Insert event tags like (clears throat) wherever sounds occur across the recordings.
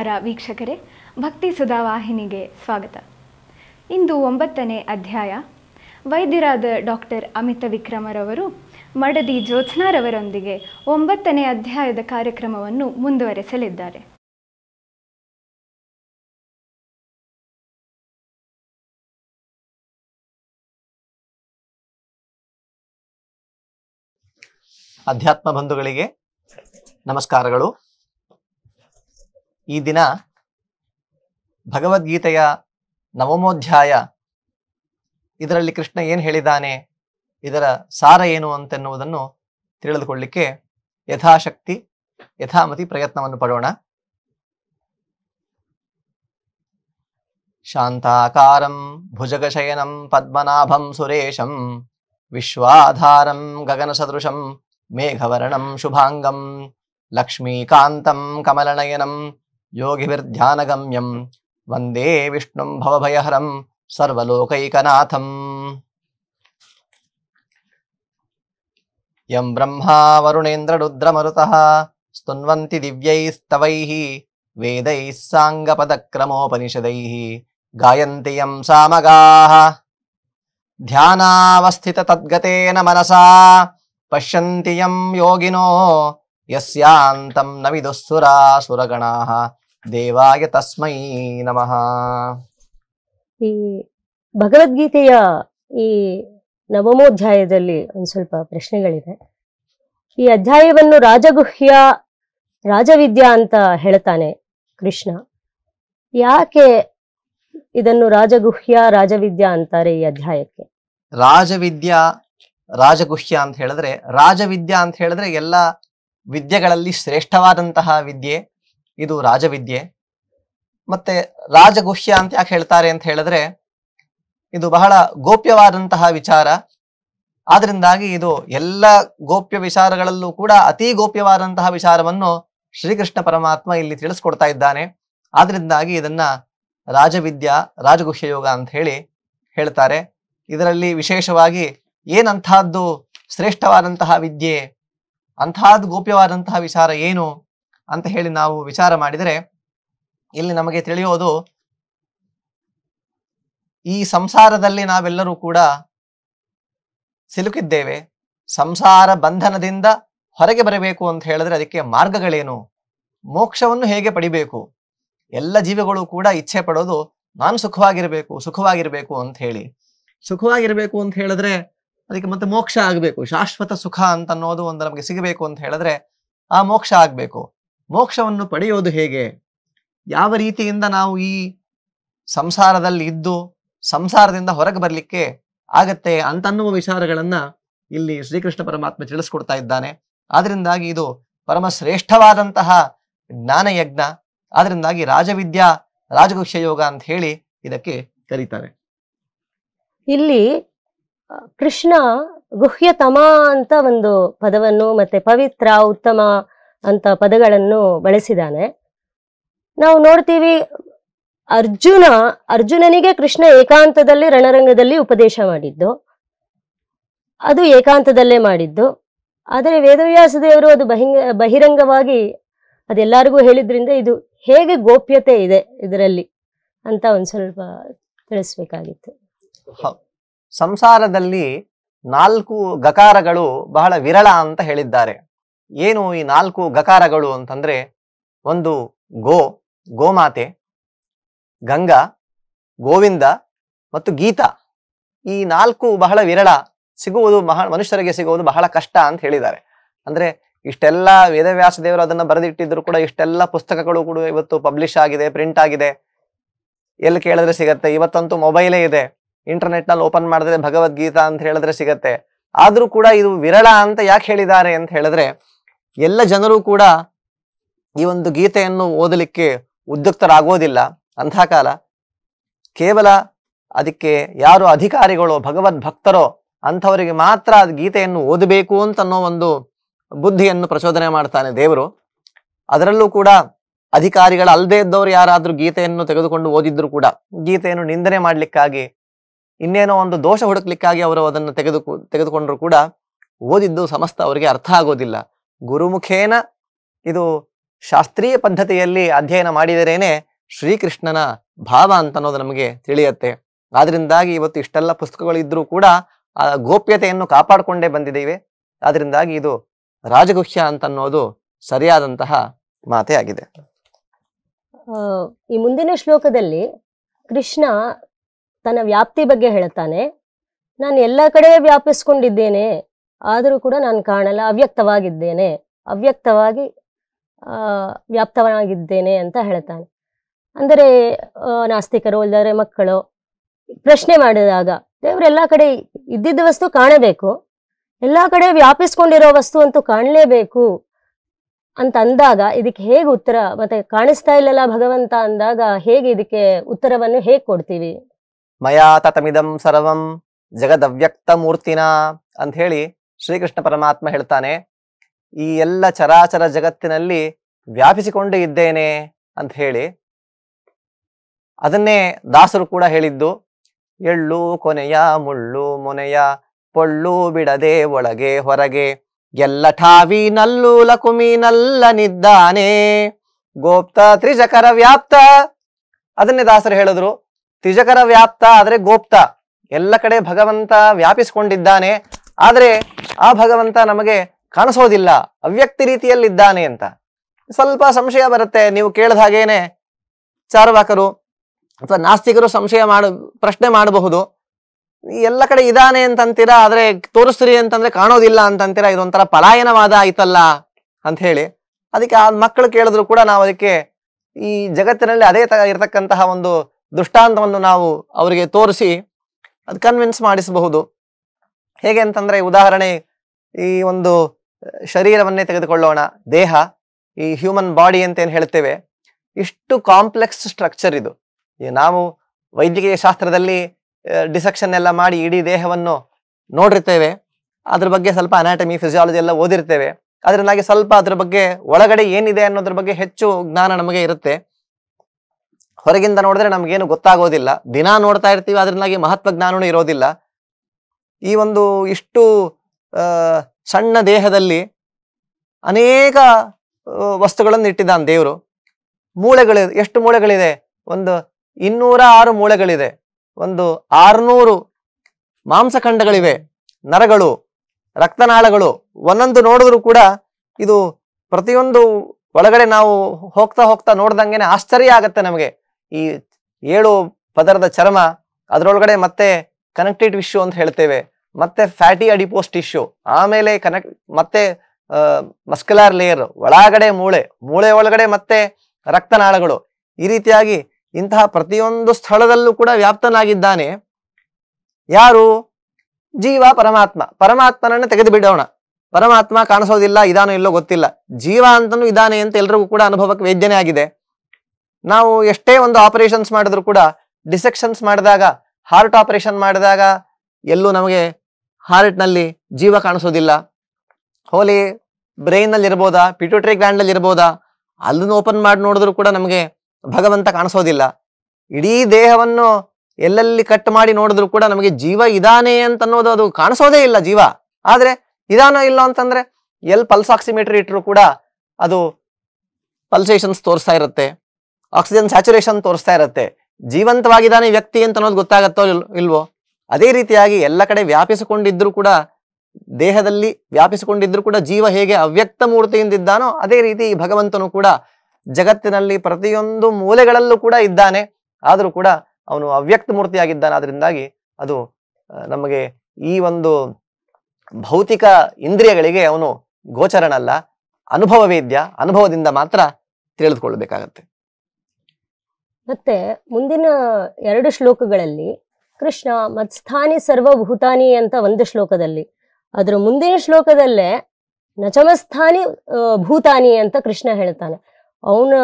ನಮಸ್ಕಾರ ವೀಕ್ಷಕರೇ ಭಕ್ತಿ ಸುಧಾ ವಾಹಿನಿಗೆ ಸ್ವಾಗತ ಇಂದು ಒಂಬತ್ತನೇ ಅಧ್ಯಾಯ ವೈದ್ಯರಾದ ಡಾಕ್ಟರ್ ಅಮಿತ ವಿಕ್ರಮರವರು ಮಡದಿ ಜ್ಯೋತ್ಸ್ನಾರವರೊಂದಿಗೆ ಒಂಬತ್ತನೇ ಅಧ್ಯಾಯದ ಕಾರ್ಯಕ್ರಮವನ್ನು ಮುಂದುವರೆಸಲಿದ್ದಾರೆ ಅಧ್ಯಾತ್ಮ ಬಂಧುಗಳಿಗೆ ನಮಸ್ಕಾರಗಳು ಈ ದಿನ ಭಗವದ್ಗೀತೆಯ ನವಮೋಧ್ಯಾಯ ಇದರಲ್ಲಿ ಕೃಷ್ಣ ಏನು ಹೇಳಿದ್ದಾನೆ ಇದರ ಸಾರ ಏನು ಅಂತೆನ್ನುವುದನ್ನು ತಿಳಿದುಕೊಳ್ಳಿಕ್ಕೆ ಯಥಾಶಕ್ತಿ ಯಥಾಮತಿ ಪ್ರಯತ್ನವನ್ನು ಪಡೋಣ ಶಾಂತಾಕಾರಂ ಭುಜಗಶಯನಂ ಪದ್ಮನಾಭಂ ಸುರೇಶಂ ವಿಶ್ವಾಧಾರಂ ಗಗನಸದೃಶಂ ಮೇಘವರ್ಣಂ ಶುಭಾಂಗಂ ಲಕ್ಷ್ಮೀಕಾಂತಂ ಕಮಲನಯನಂ యోగిభిర్ధ్యానగమ్యం వందే విష్ణుం భవభయహరం సర్వలోకైకనాథం యం బ్రహ్మా వరుణేంద్రరుద్రమరుత స్తున్వంతి దివ్యైస్తవై వేదై సాంగపదక్రమోపనిషదై గాయంతి यं सामगाः ध्यानावस्थिततद्गतेन मनसा पश्यन्ति यं योगिनो यस्यान्तं न विदुःसुरासुरगणाः ದೇವಾಯ ತಸ್ಮೈ ನಮಃ ಈ ಭಗವದ್ಗೀತೆಯ ಈ ನವಮೋಧ್ಯಾಯದಲ್ಲಿ ಒಂದು ಸ್ವಲ್ಪ ಪ್ರಶ್ನೆಗಳಿದೆ ಈ ಅಧ್ಯಾಯವನ್ನು ರಾಜಗುಹ್ಯ ರಾಜವಿದ್ಯಾ ಅಂತ ಹೇಳ್ತಾನೆ ಕೃಷ್ಣ ಯಾಕೆ ಇದನ್ನು ರಾಜಗುಹ್ಯ ರಾಜವಿದ್ಯಾ ಅಂತಾರೆ ಈ ಅಧ್ಯಾಯಕ್ಕೆ ರಾಜವಿದ್ಯಾ ರಾಜಗುಹ್ಯ ಅಂತ ಹೇಳಿದ್ರೆ ರಾಜವಿದ್ಯಾ ಅಂತ ಹೇಳಿದ್ರೆ ಎಲ್ಲ ವಿದ್ಯೆಗಳಲ್ಲಿ ಶ್ರೇಷ್ಠವಾದಂತಹ ವಿದ್ಯೆ ಇದು ರಾಜವಿದ್ಯೆ ಮತ್ತೆ ರಾಜಗುಹ್ಯ ಅಂತ ಯಾಕೆ ಹೇಳ್ತಾರೆ ಅಂತ ಹೇಳಿದ್ರೆ ಇದು ಬಹಳ ಗೋಪ್ಯವಾದಂತಹ ವಿಚಾರ ಆದ್ರಿಂದಾಗಿ ಇದು ಎಲ್ಲ ಗೋಪ್ಯ ವಿಚಾರಗಳಲ್ಲೂ ಕೂಡ ಅತಿ ಗೋಪ್ಯವಾದಂತಹ ವಿಚಾರವನ್ನು ಶ್ರೀಕೃಷ್ಣ ಪರಮಾತ್ಮ ಇಲ್ಲಿ ತಿಳಿಸ್ಕೊಡ್ತಾ ಇದ್ದಾನೆ ಆದ್ರಿಂದಾಗಿ ಇದನ್ನ ರಾಜವಿದ್ಯಾ ರಾಜಗುಹ್ಯ ಯೋಗ ಅಂತ ಹೇಳಿ ಹೇಳ್ತಾರೆ ಇದರಲ್ಲಿ ವಿಶೇಷವಾಗಿ ಏನಂತಹದ್ದು ಶ್ರೇಷ್ಠವಾದಂತಹ ವಿದ್ಯೆ ಅಂತಹದ್ದು ಗೋಪ್ಯವಾದಂತಹ ವಿಚಾರ ಏನು ಅಂತ ಹೇಳಿ ನಾವು ವಿಚಾರ ಮಾಡಿದರೆ ಇಲ್ಲಿ ನಮಗೆ ತಿಳಿಯೋದು ಈ ಸಂಸಾರದಲ್ಲಿ ನಾವೆಲ್ಲರೂ ಕೂಡ ಸಿಲುಕಿದ್ದೇವೆ ಸಂಸಾರ ಬಂಧನದಿಂದ ಹೊರಗೆ ಬರಬೇಕು ಅಂತ ಹೇಳಿದ್ರೆ ಅದಕ್ಕೆ ಮಾರ್ಗಗಳೇನು ಮೋಕ್ಷವನ್ನು ಹೇಗೆ ಪಡಿಬೇಕು ಎಲ್ಲ ಜೀವಿಗಳು ಕೂಡ ಇಚ್ಛೆ ಪಡೋದು ನಾನು ಸುಖವಾಗಿರಬೇಕು ಸುಖವಾಗಿರಬೇಕು ಅಂತ ಹೇಳಿ ಸುಖವಾಗಿರಬೇಕು ಅಂತ ಹೇಳಿದ್ರೆ ಅದಕ್ಕೆ ಮತ್ತೆ ಮೋಕ್ಷ ಆಗಬೇಕು ಶಾಶ್ವತ ಸುಖ ಅಂತ ಅನ್ನೋದು ಒಂದು ನಮಗೆ ಸಿಗಬೇಕು ಅಂತ ಹೇಳಿದ್ರೆ ಆ ಮೋಕ್ಷ ಆಗಬೇಕು ಮೋಕ್ಷವನ್ನು ಪಡೆಯೋದು ಹೇಗೆ ಯಾವ ರೀತಿಯಿಂದ ನಾವು ಈ ಸಂಸಾರದಲ್ಲಿ ಇದ್ದು ಸಂಸಾರದಿಂದ ಹೊರಗೆ ಬರಲಿಕ್ಕೆ ಆಗತ್ತೆ ಅಂತನ್ನುವ ವಿಚಾರಗಳನ್ನ ಇಲ್ಲಿ ಶ್ರೀಕೃಷ್ಣ ಪರಮಾತ್ಮ ತಿಳಿಸ್ಕೊಡ್ತಾ ಇದ್ದಾನೆ ಆದ್ರಿಂದಾಗಿ ಇದು ಪರಮಶ್ರೇಷ್ಠವಾದಂತಹ ಶ್ರೇಷ್ಠವಾದಂತಹ ಜ್ಞಾನಯಜ್ಞ ಆದ್ರಿಂದಾಗಿ ರಾಜವಿದ್ಯಾ ರಾಜಗುಕ್ಷ ಯೋಗ ಅಂತ ಹೇಳಿ ಇದಕ್ಕೆ ಕರೀತಾರೆ ಇಲ್ಲಿ ಕೃಷ್ಣ ಗುಹ್ಯತಮ ಅಂತ ಒಂದು ಪದವನ್ನು ಮತ್ತೆ ಪವಿತ್ರ ಉತ್ತಮ ಅಂತ ಪದಗಳನ್ನು ಬಳಸಿದಾನೆ ನಾವು ನೋಡ್ತೀವಿ ಅರ್ಜುನ ಅರ್ಜುನನಿಗೆ ಕೃಷ್ಣ ಏಕಾಂತದಲ್ಲಿ ರಣರಂಗದಲ್ಲಿ ಉಪದೇಶ ಮಾಡಿದ್ದು ಅದು ಏಕಾಂತದಲ್ಲೇ ಮಾಡಿದ್ದು ಆದರೆ ವೇದವ್ಯಾಸ ದೇವರು ಅದು ಬಹಿಂಗ ಬಹಿರಂಗವಾಗಿ ಅದೆಲ್ಲರಿಗೂ ಹೇಳಿದ್ರಿಂದ ಇದು ಹೇಗೆ ಗೋಪ್ಯತೆ ಇದೆ ಇದರಲ್ಲಿ ಅಂತ ಒಂದು ಸ್ವಲ್ಪ ತಿಳಿಸ್ಬೇಕಾಗಿತ್ತು ಸಂಸಾರದಲ್ಲಿ ನಾಲ್ಕು ಗಕಾರಗಳು ಬಹಳ ವಿರಳ ಅಂತ ಹೇಳಿದ್ದಾರೆ ಏನು ಈ ನಾಲ್ಕು ಗಕಾರಗಳು ಅಂತಂದ್ರೆ ಒಂದು ಗೋ ಗೋಮಾತೆ ಗಂಗಾ ಗೋವಿಂದ ಮತ್ತು ಗೀತಾ ಈ ನಾಲ್ಕು ಬಹಳ ವಿರಳ ಸಿಗುವುದು ಮಹಾ ಮನುಷ್ಯರಿಗೆ ಸಿಗುವುದು ಬಹಳ ಕಷ್ಟ ಅಂತ ಹೇಳಿದ್ದಾರೆ ಅಂದ್ರೆ ಇಷ್ಟೆಲ್ಲ ವೇದವ್ಯಾಸ ದೇವರು ಅದನ್ನ ಬರೆದಿಟ್ಟಿದ್ರು ಕೂಡ ಇಷ್ಟೆಲ್ಲ ಪುಸ್ತಕಗಳು ಕೂಡ ಇವತ್ತು ಪಬ್ಲಿಷ್ ಆಗಿದೆ ಪ್ರಿಂಟ್ ಆಗಿದೆ ಎಲ್ಲಿ ಕೇಳಿದ್ರೆ ಸಿಗತ್ತೆ ಇವತ್ತಂತೂ ಮೊಬೈಲೇ ಇದೆ ಇಂಟರ್ನೆಟ್ ನಲ್ಲಿ ಓಪನ್ ಮಾಡಿದ್ರೆ ಭಗವದ್ಗೀತಾ ಅಂತ ಹೇಳಿದ್ರೆ ಸಿಗತ್ತೆ ಆದ್ರೂ ಕೂಡ ಇದು ವಿರಳ ಅಂತ ಯಾಕೆ ಹೇಳಿದ್ದಾರೆ ಅಂತ ಹೇಳಿದ್ರೆ ಎಲ್ಲ ಜನರು ಕೂಡ ಈ ಒಂದು ಗೀತೆಯನ್ನು ಓದಲಿಕ್ಕೆ ಉದ್ಯುಕ್ತರಾಗೋದಿಲ್ಲ ಅಂಥ ಕಾಲ ಕೇವಲ ಅದಕ್ಕೆ ಯಾರು ಅಧಿಕಾರಿಗಳು ಭಗವದ್ ಭಕ್ತರೋ ಅಂಥವರಿಗೆ ಮಾತ್ರ ಅದು ಗೀತೆಯನ್ನು ಓದಬೇಕು ಅಂತನ್ನೋ ಒಂದು ಬುದ್ಧಿಯನ್ನು ಪ್ರಚೋದನೆ ಮಾಡ್ತಾನೆ ದೇವರು ಅದರಲ್ಲೂ ಕೂಡ ಅಧಿಕಾರಿಗಳ ಅಲ್ಲದೆ ಇದ್ದವರು ಯಾರಾದರೂ ಗೀತೆಯನ್ನು ತೆಗೆದುಕೊಂಡು ಓದಿದ್ರು ಕೂಡ ಗೀತೆಯನ್ನು ನಿಂದನೆ ಮಾಡಲಿಕ್ಕಾಗಿ ಇನ್ನೇನೋ ಒಂದು ದೋಷ ಹುಡುಕ್ಲಿಕ್ಕಾಗಿ ಅವರು ಅದನ್ನು ತೆಗೆದು ತೆಗೆದುಕೊಂಡ್ರು ಕೂಡ ಓದಿದ್ದು ಸಮಸ್ತ ಅವರಿಗೆ ಅರ್ಥ ಆಗೋದಿಲ್ಲ ಗುರುಮುಖೇನ ಇದು ಶಾಸ್ತ್ರೀಯ ಪದ್ಧತಿಯಲ್ಲಿ ಅಧ್ಯಯನ ಮಾಡಿದರೇನೆ ಶ್ರೀಕೃಷ್ಣನ ಭಾವ ಅಂತ ಅನ್ನೋದು ನಮಗೆ ತಿಳಿಯತ್ತೆ ಆದ್ರಿಂದಾಗಿ ಇವತ್ತು ಇಷ್ಟೆಲ್ಲ ಪುಸ್ತಕಗಳಿದ್ರೂ ಕೂಡ ಆ ಗೋಪ್ಯತೆಯನ್ನು ಕಾಪಾಡಿಕೊಂಡೇ ಬಂದಿದ್ದೇವೆ ಆದ್ರಿಂದಾಗಿ ಇದು ರಾಜಗುಹ್ಯ ಅಂತ ಅನ್ನೋದು ಸರಿಯಾದಂತಹ ಮಾತೇ ಆಗಿದೆ ಈ ಮುಂದಿನ ಶ್ಲೋಕದಲ್ಲಿ ಕೃಷ್ಣ ತನ್ನ ವ್ಯಾಪ್ತಿ ಬಗ್ಗೆ ಹೇಳ್ತಾನೆ ನಾನು ಎಲ್ಲ ಕಡೆ ವ್ಯಾಪಿಸ್ಕೊಂಡಿದ್ದೇನೆ ಆದರೂ ಕೂಡ ನಾನು ಕಾಣಲ್ಲ ಅವ್ಯಕ್ತವಾಗಿದ್ದೇನೆ ಅವ್ಯಕ್ತವಾಗಿ ವ್ಯಾಪ್ತವನಾಗಿದ್ದೇನೆ ಅಂತ ಹೇಳ್ತಾನೆ ಅಂದರೆ ನಾಸ್ತಿಕರು ಇಲ್ಲದಾದ್ರೆ ಮಕ್ಕಳು ಪ್ರಶ್ನೆ ಮಾಡಿದಾಗ ದೇವರು ಎಲ್ಲ ಕಡೆ ಇದ್ದಿದ್ದ ವಸ್ತು ಕಾಣಬೇಕು ಎಲ್ಲ ಕಡೆ ವ್ಯಾಪಿಸ್ಕೊಂಡಿರೋ ವಸ್ತು ಅಂತೂ ಕಾಣಲೇಬೇಕು ಅಂತ ಅಂದಾಗ ಇದಕ್ಕೆ ಹೇಗೆ ಉತ್ತರ ಮತ್ತೆ ಕಾಣಿಸ್ತಾ ಇಲ್ಲಲ್ಲ ಭಗವಂತ ಅಂದಾಗ ಹೇಗೆ ಇದಕ್ಕೆ ಉತ್ತರವನ್ನು ಹೇಗೆ ಕೊಡ್ತೀವಿ ಮಯಾ ತತಮಿದಂ ಸರ್ವಂ ಜಗದವ್ಯಕ್ತ ಮೂರ್ತಿನ ಅಂತ ಹೇಳಿ ಶ್ರೀಕೃಷ್ಣ ಪರಮಾತ್ಮ ಹೇಳ್ತಾನೆ ಈ ಎಲ್ಲ ಚರಾಚರ ಜಗತ್ತಿನಲ್ಲಿ ವ್ಯಾಪಿಸಿಕೊಂಡು ಇದ್ದೇನೆ ಅಂತ ಹೇಳಿ ಅದನ್ನೇ ದಾಸರು ಕೂಡ ಹೇಳಿದ್ದು ಎಳ್ಳು ಕೊನೆಯ ಮುಳ್ಳು ಮೊನೆಯ ಪೊಳ್ಳು ಬಿಡದೆ ಒಳಗೆ ಹೊರಗೆ ಎಲ್ಲ ಠಾವಿ ನಲ್ಲು ಲಕುಮಿ ನಲ್ಲನಿದ್ದಾನೆ ಗೋಪ್ತ ತ್ರಿಜಕರ ವ್ಯಾಪ್ತ ಅದನ್ನೇ ದಾಸರು ಹೇಳಿದ್ರು ತ್ರಿಜಕರ ವ್ಯಾಪ್ತ ಆದರೆ ಗೋಪ್ತ ಎಲ್ಲ ಕಡೆ ಭಗವಂತ ವ್ಯಾಪಿಸ್ಕೊಂಡಿದ್ದಾನೆ ಆದರೆ ಆ ಭಗವಂತ ನಮಗೆ ಕಾಣಿಸೋದಿಲ್ಲ ಅವ್ಯಕ್ತಿ ರೀತಿಯಲ್ಲಿದ್ದಾನೆ ಅಂತ ಸ್ವಲ್ಪ ಸಂಶಯ ಬರುತ್ತೆ ನೀವು ಕೇಳಿದ ಹಾಗೇನೆ ಚಾರ್ವಾಕರು ಅಥವಾ ನಾಸ್ತಿಕರು ಸಂಶಯ ಮಾಡ ಪ್ರಶ್ನೆ ಮಾಡಬಹುದು ಎಲ್ಲ ಕಡೆ ಇದಾನೆ ಅಂತಂತೀರಾ ಆದ್ರೆ ತೋರಿಸ್ತೀರಿ ಅಂತಂದ್ರೆ ಕಾಣೋದಿಲ್ಲ ಅಂತಂತೀರಾ ಇದೊಂಥರ ಪಲಾಯನವಾದ ಆಯ್ತಲ್ಲ ಅಂತ ಹೇಳಿ ಅದಕ್ಕೆ ಆ ಮಕ್ಕಳು ಕೇಳಿದ್ರು ಕೂಡ ನಾವು ಅದಕ್ಕೆ ಈ ಜಗತ್ತಿನಲ್ಲಿ ಅದೇ ತರ ಇರತಕ್ಕಂತಹ ಒಂದು ದೃಷ್ಟಾಂತವನ್ನು ನಾವು ಅವರಿಗೆ ತೋರಿಸಿ ಅದು ಕನ್ವಿನ್ಸ್ ಮಾಡಿಸಬಹುದು ಹೇಗೆ ಅಂತಂದ್ರೆ ಉದಾಹರಣೆ ಈ ಒಂದು ಶರೀರವನ್ನೇ ತೆಗೆದುಕೊಳ್ಳೋಣ ದೇಹ ಈ ಹ್ಯೂಮನ್ ಬಾಡಿ ಅಂತ ಏನು ಹೇಳ್ತೇವೆ ಇಷ್ಟು ಕಾಂಪ್ಲೆಕ್ಸ್ ಸ್ಟ್ರಕ್ಚರ್ ಇದು ನಾವು ವೈದ್ಯಕೀಯ ಶಾಸ್ತ್ರದಲ್ಲಿ ಡಿಸೆಕ್ಷನ್ ಎಲ್ಲ ಮಾಡಿ ಇಡೀ ದೇಹವನ್ನು ನೋಡಿರ್ತೇವೆ ಅದ್ರ ಬಗ್ಗೆ ಸ್ವಲ್ಪ ಅನಾಟಮಿ ಫಿಸಿಯಾಲಜಿ ಎಲ್ಲ ಓದಿರ್ತೇವೆ ಅದರಿಂದಾಗಿ ಸ್ವಲ್ಪ ಅದ್ರ ಬಗ್ಗೆ ಒಳಗಡೆ ಏನಿದೆ ಅನ್ನೋದ್ರ ಬಗ್ಗೆ ಹೆಚ್ಚು ಜ್ಞಾನ ನಮಗೆ ಇರುತ್ತೆ ಹೊರಗಿಂದ ನೋಡಿದ್ರೆ ನಮಗೇನು ಗೊತ್ತಾಗೋದಿಲ್ಲ ದಿನ ನೋಡ್ತಾ ಇರ್ತೀವಿ ಅದರಿಂದಾಗಿ ಮಹತ್ವ ಜ್ಞಾನವೂ ಇರೋದಿಲ್ಲ ಈ ಒಂದು ಇಷ್ಟು ಸಣ್ಣ ದೇಹದಲ್ಲಿ ಅನೇಕ ವಸ್ತುಗಳನ್ನು ಇಟ್ಟಿದ್ದಾನೆ ದೇವರು ಮೂಳೆಗಳು ಎಷ್ಟು ಮೂಳೆಗಳಿದೆ ಒಂದು ಇನ್ನೂರ ಆರು ಮೂಳೆಗಳಿದೆ ಒಂದು ಆರುನೂರು ಮಾಂಸಖಂಡಗಳಿವೆ ನರಗಳು ರಕ್ತನಾಳಗಳು ಒಂದೊಂದು ನೋಡಿದ್ರು ಕೂಡ ಇದು ಪ್ರತಿಯೊಂದು ಒಳಗಡೆ ನಾವು ಹೋಗ್ತಾ ಹೋಗ್ತಾ ನೋಡ್ದಂಗೆನೆ ಆಶ್ಚರ್ಯ ಆಗತ್ತೆ ನಮಗೆ ಈ ಏಳು ಪದರದ ಚರ್ಮ ಅದರೊಳಗಡೆ ಮತ್ತೆ ಕನೆಕ್ಟೆಡ್ ವಿಶ್ಯೂ ಅಂತ ಹೇಳ್ತೇವೆ ಮತ್ತೆ ಫ್ಯಾಟಿ ಅಡಿಪೋಸ್ ಟಿಶ್ಯೂ ಆಮೇಲೆ ಕನೆಕ್ಟ್ ಮತ್ತೆ ಮಸ್ಕುಲಾರ್ ಲೇಯರ್ ಒಳಗಡೆ ಮೂಳೆ ಮೂಳೆ ಒಳಗಡೆ ಮತ್ತೆ ರಕ್ತನಾಳಗಳು ಈ ರೀತಿಯಾಗಿ ಇಂತಹ ಪ್ರತಿಯೊಂದು ಸ್ಥಳದಲ್ಲೂ ಕೂಡ ವ್ಯಾಪ್ತನಾಗಿದ್ದಾನೆ ಯಾರು ಜೀವ ಪರಮಾತ್ಮ ಪರಮಾತ್ಮನನ್ನು ತೆಗೆದು ಬಿಡೋಣ ಪರಮಾತ್ಮ ಕಾಣಿಸೋದಿಲ್ಲ ಇದಾನೋ ಇಲ್ಲೋ ಗೊತ್ತಿಲ್ಲ ಜೀವ ಅಂತನೂ ಇದಾನೆ ಅಂತ ಎಲ್ರಿಗೂ ಕೂಡ ಅನುಭವಕ್ಕೆ ವೇದ್ಯನೇ ಆಗಿದೆ ನಾವು ಎಷ್ಟೇ ಒಂದು ಆಪರೇಷನ್ಸ್ ಮಾಡಿದ್ರು ಕೂಡ ಡಿಸೆಕ್ಷನ್ಸ್ ಮಾಡಿದಾಗ ಹಾರ್ಟ್ ಆಪರೇಷನ್ ಮಾಡಿದಾಗ ಎಲ್ಲೂ ನಮಗೆ ಹಾರ್ಟ್ನಲ್ಲಿ ಜೀವ ಕಾಣಿಸೋದಿಲ್ಲ ಹೋಲಿ ಬ್ರೈನ್ನಲ್ಲಿ ಇರ್ಬೋದಾ ಪಿಟ್ಯೂಟರಿ ಗ್ರ್ಯಾಂಡಲ್ಲಿ ಇರ್ಬೋದಾ ಅಲ್ಲೂ ಓಪನ್ ಮಾಡಿ ನೋಡಿದ್ರು ಕೂಡ ನಮಗೆ ಭಗವಂತ ಕಾಣಿಸೋದಿಲ್ಲ ಇಡೀ ದೇಹವನ್ನು ಎಲ್ಲೆಲ್ಲಿ ಕಟ್ ಮಾಡಿ ನೋಡಿದ್ರು ಕೂಡ ನಮಗೆ ಜೀವ ಇದಾನೆ ಅಂತ ಅನ್ನೋದು ಅದು ಕಾಣಿಸೋದೇ ಇಲ್ಲ ಜೀವ ಆದರೆ ಇದಾನ ಇಲ್ಲ ಅಂತಂದ್ರೆ ಎಲ್ಲಿ ಪಲ್ಸ್ ಆಕ್ಸಿಮೀಟರ್ ಇಟ್ಟರು ಕೂಡ ಅದು ಪಲ್ಸೇಷನ್ಸ್ ತೋರಿಸ್ತಾ ಇರುತ್ತೆ ಆಕ್ಸಿಜನ್ ಸ್ಯಾಚುರೇಷನ್ ತೋರಿಸ್ತಾ ಇರುತ್ತೆ ಜೀವಂತವಾಗಿದ್ದಾನೆ ವ್ಯಕ್ತಿ ಅಂತ ಅನ್ನೋದು ಗೊತ್ತಾಗತ್ತೋ ಇಲ್ವೋ ಅದೇ ರೀತಿಯಾಗಿ ಎಲ್ಲ ಕಡೆ ವ್ಯಾಪಿಸಿಕೊಂಡಿದ್ರು ಕೂಡ ದೇಹದಲ್ಲಿ ವ್ಯಾಪಿಸಿಕೊಂಡಿದ್ದರೂ ಕೂಡ ಜೀವ ಹೇಗೆ ಅವ್ಯಕ್ತ ಮೂರ್ತಿಯಿಂದಿದ್ದಾನೋ ಅದೇ ರೀತಿ ಈ ಭಗವಂತನು ಕೂಡ ಜಗತ್ತಿನಲ್ಲಿ ಪ್ರತಿಯೊಂದು ಮೂಲೆಗಳಲ್ಲೂ ಕೂಡ ಇದ್ದಾನೆ ಆದರೂ ಕೂಡ ಅವನು ಅವ್ಯಕ್ತ ಮೂರ್ತಿಯಾಗಿದ್ದಾನೆ ಅದರಿಂದಾಗಿ ಅದು ನಮಗೆ ಈ ಒಂದು ಭೌತಿಕ ಇಂದ್ರಿಯಗಳಿಗೆ ಅವನು ಗೋಚರನಲ್ಲ ಅನುಭವ ವೇದ್ಯ ಅನುಭವದಿಂದ ಮಾತ್ರ ತಿಳಿದುಕೊಳ್ಳಬೇಕಾಗತ್ತೆ ಮತ್ತೆ ಮುಂದಿನ ಎರಡು ಶ್ಲೋಕಗಳಲ್ಲಿ ಕೃಷ್ಣ ಮತ್ಸ್ಥಾನಿ ಸರ್ವಭೂತಾನಿ ಅಂತ ಒಂದು ಶ್ಲೋಕದಲ್ಲಿ ಅದರ ಮುಂದಿನ ಶ್ಲೋಕದಲ್ಲೇ ನಚಮಸ್ಥಾನಿ ಭೂತಾನಿ ಅಂತ ಕೃಷ್ಣ ಹೇಳ್ತಾನೆ ಅವನ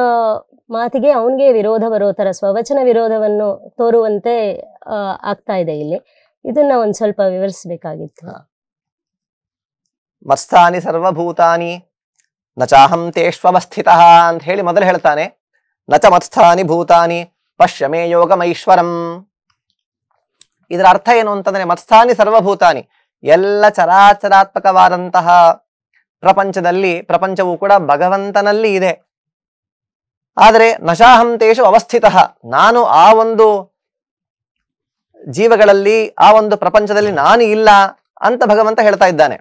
ಮಾತಿಗೆ ಅವನಿಗೆ ವಿರೋಧ ಬರೋ ಥರ ಸ್ವವಚನ ವಿರೋಧವನ್ನು ತೋರುವಂತೆ ಆಗ್ತಾ ಇದೆ ಇಲ್ಲಿ ಇದನ್ನ ಒಂದ್ ಸ್ವಲ್ಪ ವಿವರಿಸಬೇಕಾಗಿತ್ತು ಮಸ್ತಾನಿ ಸರ್ವಭೂತಾನಿ ನಚಾಹಂ ತೇಷ್ವಸ್ಥಿತ ಅಂತ ಹೇಳಿ ಮೊದಲು ಹೇಳ್ತಾನೆ ನಚ ಮತ್ಸ್ಥಾನಿ ಭೂತಾನಿ ಪಶ್ಯಮೇ ಯೋಗಮೈಶ್ವರಂ ಇದರ ಅರ್ಥ ಏನು ಅಂತಂದ್ರೆ ಮತ್ಸ್ಥಾನಿ ಸರ್ವಭೂತಾನಿ ಎಲ್ಲ ಚರಾಚರಾತ್ಮಕವಾದಂತಹ ಪ್ರಪಂಚದಲ್ಲಿ ಪ್ರಪಂಚವು ಕೂಡ ಭಗವಂತನಲ್ಲಿ ಇದೆ ಆದರೆ ನಶಾಹಂತೇಶು ಅವಸ್ಥಿತ ನಾನು ಆ ಒಂದು ಜೀವಗಳಲ್ಲಿ ಆ ಒಂದು ಪ್ರಪಂಚದಲ್ಲಿ ನಾನು ಇಲ್ಲ ಅಂತ ಭಗವಂತ ಹೇಳ್ತಾ ಇದ್ದಾನೆ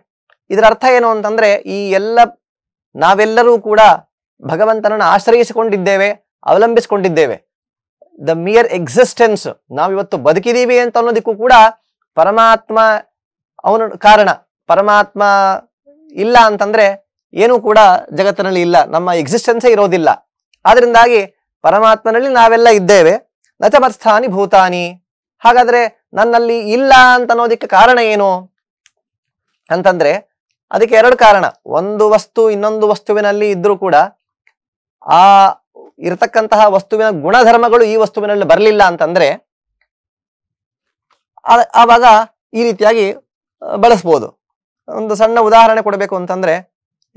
ಇದರ ಅರ್ಥ ಏನು ಅಂತಂದ್ರೆ ಈ ಎಲ್ಲ ನಾವೆಲ್ಲರೂ ಕೂಡ ಭಗವಂತನನ್ನು ಆಶ್ರಯಿಸಿಕೊಂಡಿದ್ದೇವೆ ಅವಲಂಬಿಸಿಕೊಂಡಿದ್ದೇವೆ ದ ಮಿಯರ್ ಎಕ್ಸಿಸ್ಟೆನ್ಸ್ ನಾವಿವತ್ತು ಬದುಕಿದೀವಿ ಅಂತ ಅನ್ನೋದಕ್ಕೂ ಕೂಡ ಪರಮಾತ್ಮ ಅವನು ಕಾರಣ ಪರಮಾತ್ಮ ಇಲ್ಲ ಅಂತಂದ್ರೆ ಏನೂ ಕೂಡ ಜಗತ್ತಿನಲ್ಲಿ ಇಲ್ಲ ನಮ್ಮ ಎಕ್ಸಿಸ್ಟೆನ್ಸೇ ಇರೋದಿಲ್ಲ ಆದ್ರಿಂದಾಗಿ ಪರಮಾತ್ಮನಲ್ಲಿ ನಾವೆಲ್ಲ ಇದ್ದೇವೆ ನಚಮರ್ಥಾನಿ ಭೂತಾನಿ ಹಾಗಾದ್ರೆ ನನ್ನಲ್ಲಿ ಇಲ್ಲ ಅಂತ ಅನ್ನೋದಕ್ಕೆ ಕಾರಣ ಏನು ಅಂತಂದ್ರೆ ಅದಕ್ಕೆ ಎರಡು ಕಾರಣ ಒಂದು ವಸ್ತು ಇನ್ನೊಂದು ವಸ್ತುವಿನಲ್ಲಿ ಇದ್ರೂ ಕೂಡ ಆ ಇರತಕ್ಕಂತಹ ವಸ್ತುವಿನ ಗುಣಧರ್ಮಗಳು ಈ ವಸ್ತುವಿನಲ್ಲಿ ಬರಲಿಲ್ಲ ಅಂತಂದ್ರೆ ಆವಾಗ ಈ ರೀತಿಯಾಗಿ ಬಳಸ್ಬೋದು ಒಂದು ಸಣ್ಣ ಉದಾಹರಣೆ ಕೊಡಬೇಕು ಅಂತಂದ್ರೆ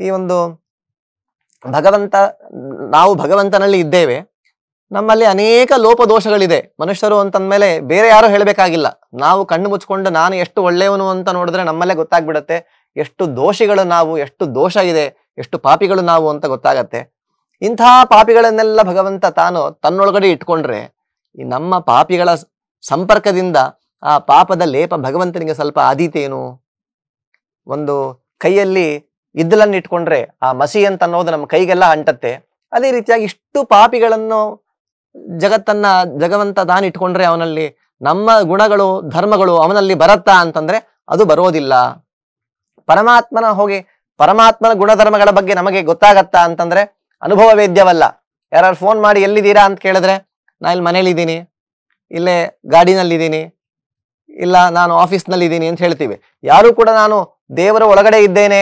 ಈ ಒಂದು ಭಗವಂತ ನಾವು ಭಗವಂತನಲ್ಲಿ ಇದ್ದೇವೆ ನಮ್ಮಲ್ಲಿ ಅನೇಕ ಲೋಪದೋಷಗಳಿದೆ ಮನುಷ್ಯರು ಅಂತಂದ್ಮೇಲೆ ಬೇರೆ ಯಾರು ಹೇಳಬೇಕಾಗಿಲ್ಲ ನಾವು ಕಣ್ಣು ಮುಚ್ಕೊಂಡು ನಾನು ಎಷ್ಟು ಒಳ್ಳೆಯವನು ಅಂತ ನೋಡಿದ್ರೆ ನಮ್ಮಲ್ಲೇ ಗೊತ್ತಾಗ್ಬಿಡತ್ತೆ ಎಷ್ಟು ದೋಷಿಗಳು ನಾವು ಎಷ್ಟು ದೋಷ ಇದೆ ಎಷ್ಟು ಪಾಪಿಗಳು ನಾವು ಅಂತ ಗೊತ್ತಾಗತ್ತೆ ಇಂಥ ಪಾಪಿಗಳನ್ನೆಲ್ಲ ಭಗವಂತ ತಾನು ತನ್ನೊಳಗಡೆ ಇಟ್ಕೊಂಡ್ರೆ ಈ ನಮ್ಮ ಪಾಪಿಗಳ ಸಂಪರ್ಕದಿಂದ ಆ ಪಾಪದ ಲೇಪ ಭಗವಂತನಿಗೆ ಸ್ವಲ್ಪ ಆದೀತೇನು ಒಂದು ಕೈಯಲ್ಲಿ ಇದ್ದಲನ್ನು ಇಟ್ಕೊಂಡ್ರೆ ಆ ಮಸಿ ಅಂತ ಅನ್ನೋದು ನಮ್ಮ ಕೈಗೆಲ್ಲ ಅಂಟತ್ತೆ ಅದೇ ರೀತಿಯಾಗಿ ಇಷ್ಟು ಪಾಪಿಗಳನ್ನು ಜಗತ್ತನ್ನ ಜಗವಂತ ತಾನು ಇಟ್ಕೊಂಡ್ರೆ ಅವನಲ್ಲಿ ನಮ್ಮ ಗುಣಗಳು ಧರ್ಮಗಳು ಅವನಲ್ಲಿ ಬರತ್ತಾ ಅಂತಂದ್ರೆ ಅದು ಬರೋದಿಲ್ಲ ಪರಮಾತ್ಮನ ಹೋಗಿ ಪರಮಾತ್ಮನ ಗುಣಧರ್ಮಗಳ ಬಗ್ಗೆ ನಮಗೆ ಗೊತ್ತಾಗತ್ತಾ ಅಂತಂದ್ರೆ ಅನುಭವ ವೇದ್ಯವಲ್ಲ ಯಾರು ಫೋನ್ ಮಾಡಿ ಎಲ್ಲಿದ್ದೀರಾ ಅಂತ ಕೇಳಿದ್ರೆ ನಾ ಇಲ್ಲಿ ಮನೇಲಿದ್ದೀನಿ ಇಲ್ಲೇ ಗಾಡಿನಲ್ಲಿದ್ದೀನಿ ಇಲ್ಲ ನಾನು ಆಫೀಸ್ನಲ್ಲಿದ್ದೀನಿ ಅಂತ ಹೇಳ್ತೀವಿ ಯಾರೂ ಕೂಡ ನಾನು ದೇವರ ಒಳಗಡೆ ಇದ್ದೇನೆ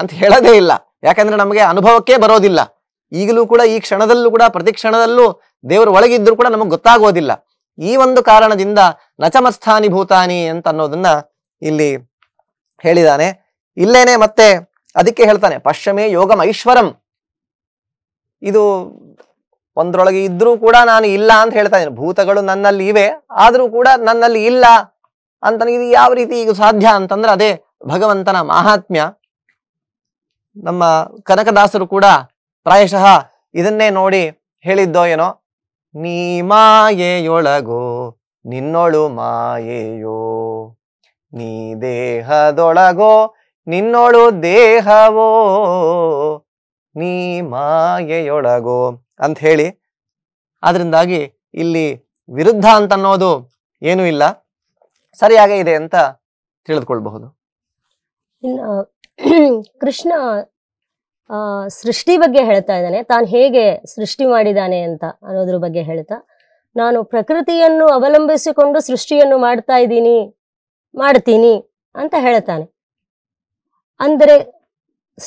ಅಂತ ಹೇಳೋದೇ ಇಲ್ಲ ಯಾಕಂದ್ರೆ ನಮಗೆ ಅನುಭವಕ್ಕೆ ಬರೋದಿಲ್ಲ ಈಗಲೂ ಕೂಡ ಈ ಕ್ಷಣದಲ್ಲೂ ಕೂಡ ಪ್ರತಿ ಕ್ಷಣದಲ್ಲೂ ದೇವರ ಒಳಗಿದ್ರು ಕೂಡ ನಮಗೆ ಗೊತ್ತಾಗೋದಿಲ್ಲ ಈ ಒಂದು ಕಾರಣದಿಂದ ನಚಮಸ್ಥಾನಿ ಭೂತಾನಿ ಅಂತ ಅನ್ನೋದನ್ನ ಇಲ್ಲಿ ಹೇಳಿದಾನೆ ಇಲ್ಲೇನೆ ಮತ್ತೆ ಅದಕ್ಕೆ ಹೇಳ್ತಾನೆ ಪಶ್ಚಮೇ ಯೋಗಮ ಐಶ್ವರಂ ಇದು ಒಂದ್ರೊಳಗೆ ಇದ್ರೂ ಕೂಡ ನಾನು ಇಲ್ಲ ಅಂತ ಹೇಳ್ತಾ ಇದ್ದೀನಿ ಭೂತಗಳು ನನ್ನಲ್ಲಿ ಇವೆ ಆದರೂ ಕೂಡ ನನ್ನಲ್ಲಿ ಇಲ್ಲ ಅಂತ ಇದು ಯಾವ ರೀತಿ ಈಗ ಸಾಧ್ಯ ಅಂತಂದ್ರೆ ಅದೇ ಭಗವಂತನ ಮಹಾತ್ಮ್ಯ ನಮ್ಮ ಕನಕದಾಸರು ಕೂಡ ಪ್ರಾಯಶಃ ಇದನ್ನೇ ನೋಡಿ ಹೇಳಿದ್ದೋ ಏನೋ ನೀ ಮಾಯೆಯೊಳಗೋ ನಿನ್ನೊಳು ಮಾಯೆಯೋ ನೀ ದೇಹದೊಳಗೋ ನಿನ್ನೊಳು ದೇಹವೋ ನೀ ಮಾಯೆಯೊಳಗೋ ಅಂತ ಹೇಳಿ ಅದರಿಂದಾಗಿ ಇಲ್ಲಿ ವಿರುದ್ಧ ಅಂತ ಅನ್ನೋದು ಏನೂ ಇಲ್ಲ ಸರಿಯಾಗೇ ಇದೆ ಅಂತ ತಿಳಿದುಕೊಳ್ಬಹುದು (clears throat) ಕೃಷ್ಣ ಸೃಷ್ಟಿ ಬಗ್ಗೆ ಹೇಳ್ತಾ ಇದ್ದಾನೆ ತಾನು ಹೇಗೆ ಸೃಷ್ಟಿ ಮಾಡಿದ್ದಾನೆ ಅಂತ ಅನ್ನೋದ್ರ ಬಗ್ಗೆ ಹೇಳ್ತಾ ನಾನು ಪ್ರಕೃತಿಯನ್ನು ಅವಲಂಬಿಸಿಕೊಂಡು ಸೃಷ್ಟಿಯನ್ನು ಮಾಡ್ತಾ ಇದ್ದೀನಿ ಮಾಡ್ತೀನಿ ಅಂತ ಹೇಳ್ತಾನೆ ಅಂದರೆ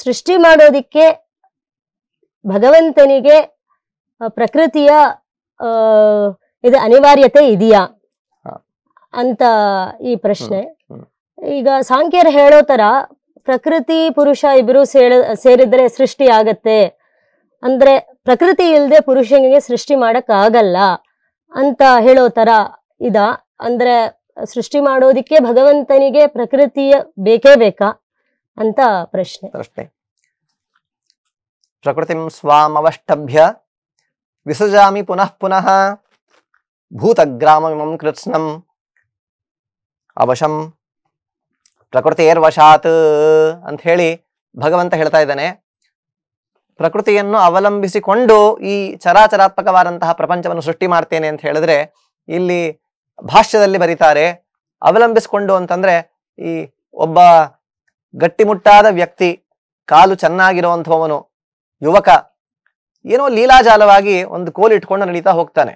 ಸೃಷ್ಟಿ ಮಾಡೋದಿಕ್ಕೆ ಭಗವಂತನಿಗೆ ಪ್ರಕೃತಿಯ ಇದು ಅನಿವಾರ್ಯತೆ ಇದೆಯಾ ಅಂತ ಈ ಪ್ರಶ್ನೆ ಈಗ ಸಾಂಖ್ಯರು ಹೇಳೋ ತರ ಪ್ರಕೃತಿ ಪುರುಷ ಇಬ್ರು ಸೇರ ಸೇರಿದ್ರೆ ಸೃಷ್ಟಿ ಆಗತ್ತೆ ಅಂದ್ರೆ ಪ್ರಕೃತಿ ಇಲ್ಲದೆ ಪುರುಷನಿಗೆ ಸೃಷ್ಟಿ ಮಾಡಕ್ ಆಗಲ್ಲ ಅಂತ ಹೇಳೋ ತರ ಇದ ಅಂದ್ರೆ ಸೃಷ್ಟಿ ಮಾಡೋದಿಕ್ಕೆ ಭಗವಂತನಿಗೆ ಪ್ರಕೃತಿಯ ಬೇಕೇ ಬೇಕಾ ಅಂತ ಪ್ರಶ್ನೆ ಪ್ರಶ್ನೆ ಪ್ರಕೃತಿ ಸ್ವಾಮವಷ್ಟಭ್ಯ ವಿಸೃಜಾಮಿ ಪುನಃ ಪುನಃ ಭೂತಗ್ರಾಮ ಕೃತ್ಸ್ನ ಅವಶಂ ಪ್ರಕೃತಿಯರ್ವಶಾತ್ ಅಂತ ಹೇಳಿ ಭಗವಂತ ಹೇಳ್ತಾ ಇದ್ದಾನೆ ಪ್ರಕೃತಿಯನ್ನು ಅವಲಂಬಿಸಿಕೊಂಡು ಈ ಚರಾಚರಾತ್ಮಕವಾದಂತಹ ಪ್ರಪಂಚವನ್ನು ಸೃಷ್ಟಿ ಮಾಡ್ತೇನೆ ಅಂತ ಹೇಳಿದ್ರೆ ಇಲ್ಲಿ ಭಾಷ್ಯದಲ್ಲಿ ಬರೀತಾರೆ ಅವಲಂಬಿಸಿಕೊಂಡು ಅಂತಂದ್ರೆ ಈ ಒಬ್ಬ ಗಟ್ಟಿಮುಟ್ಟಾದ ವ್ಯಕ್ತಿ ಕಾಲು ಚೆನ್ನಾಗಿರುವಂಥವನು ಯುವಕ ಏನೋ ಲೀಲಾಜಾಲವಾಗಿ ಒಂದು ಕೋಲು ಇಟ್ಕೊಂಡು ನಡೀತಾ ಹೋಗ್ತಾನೆ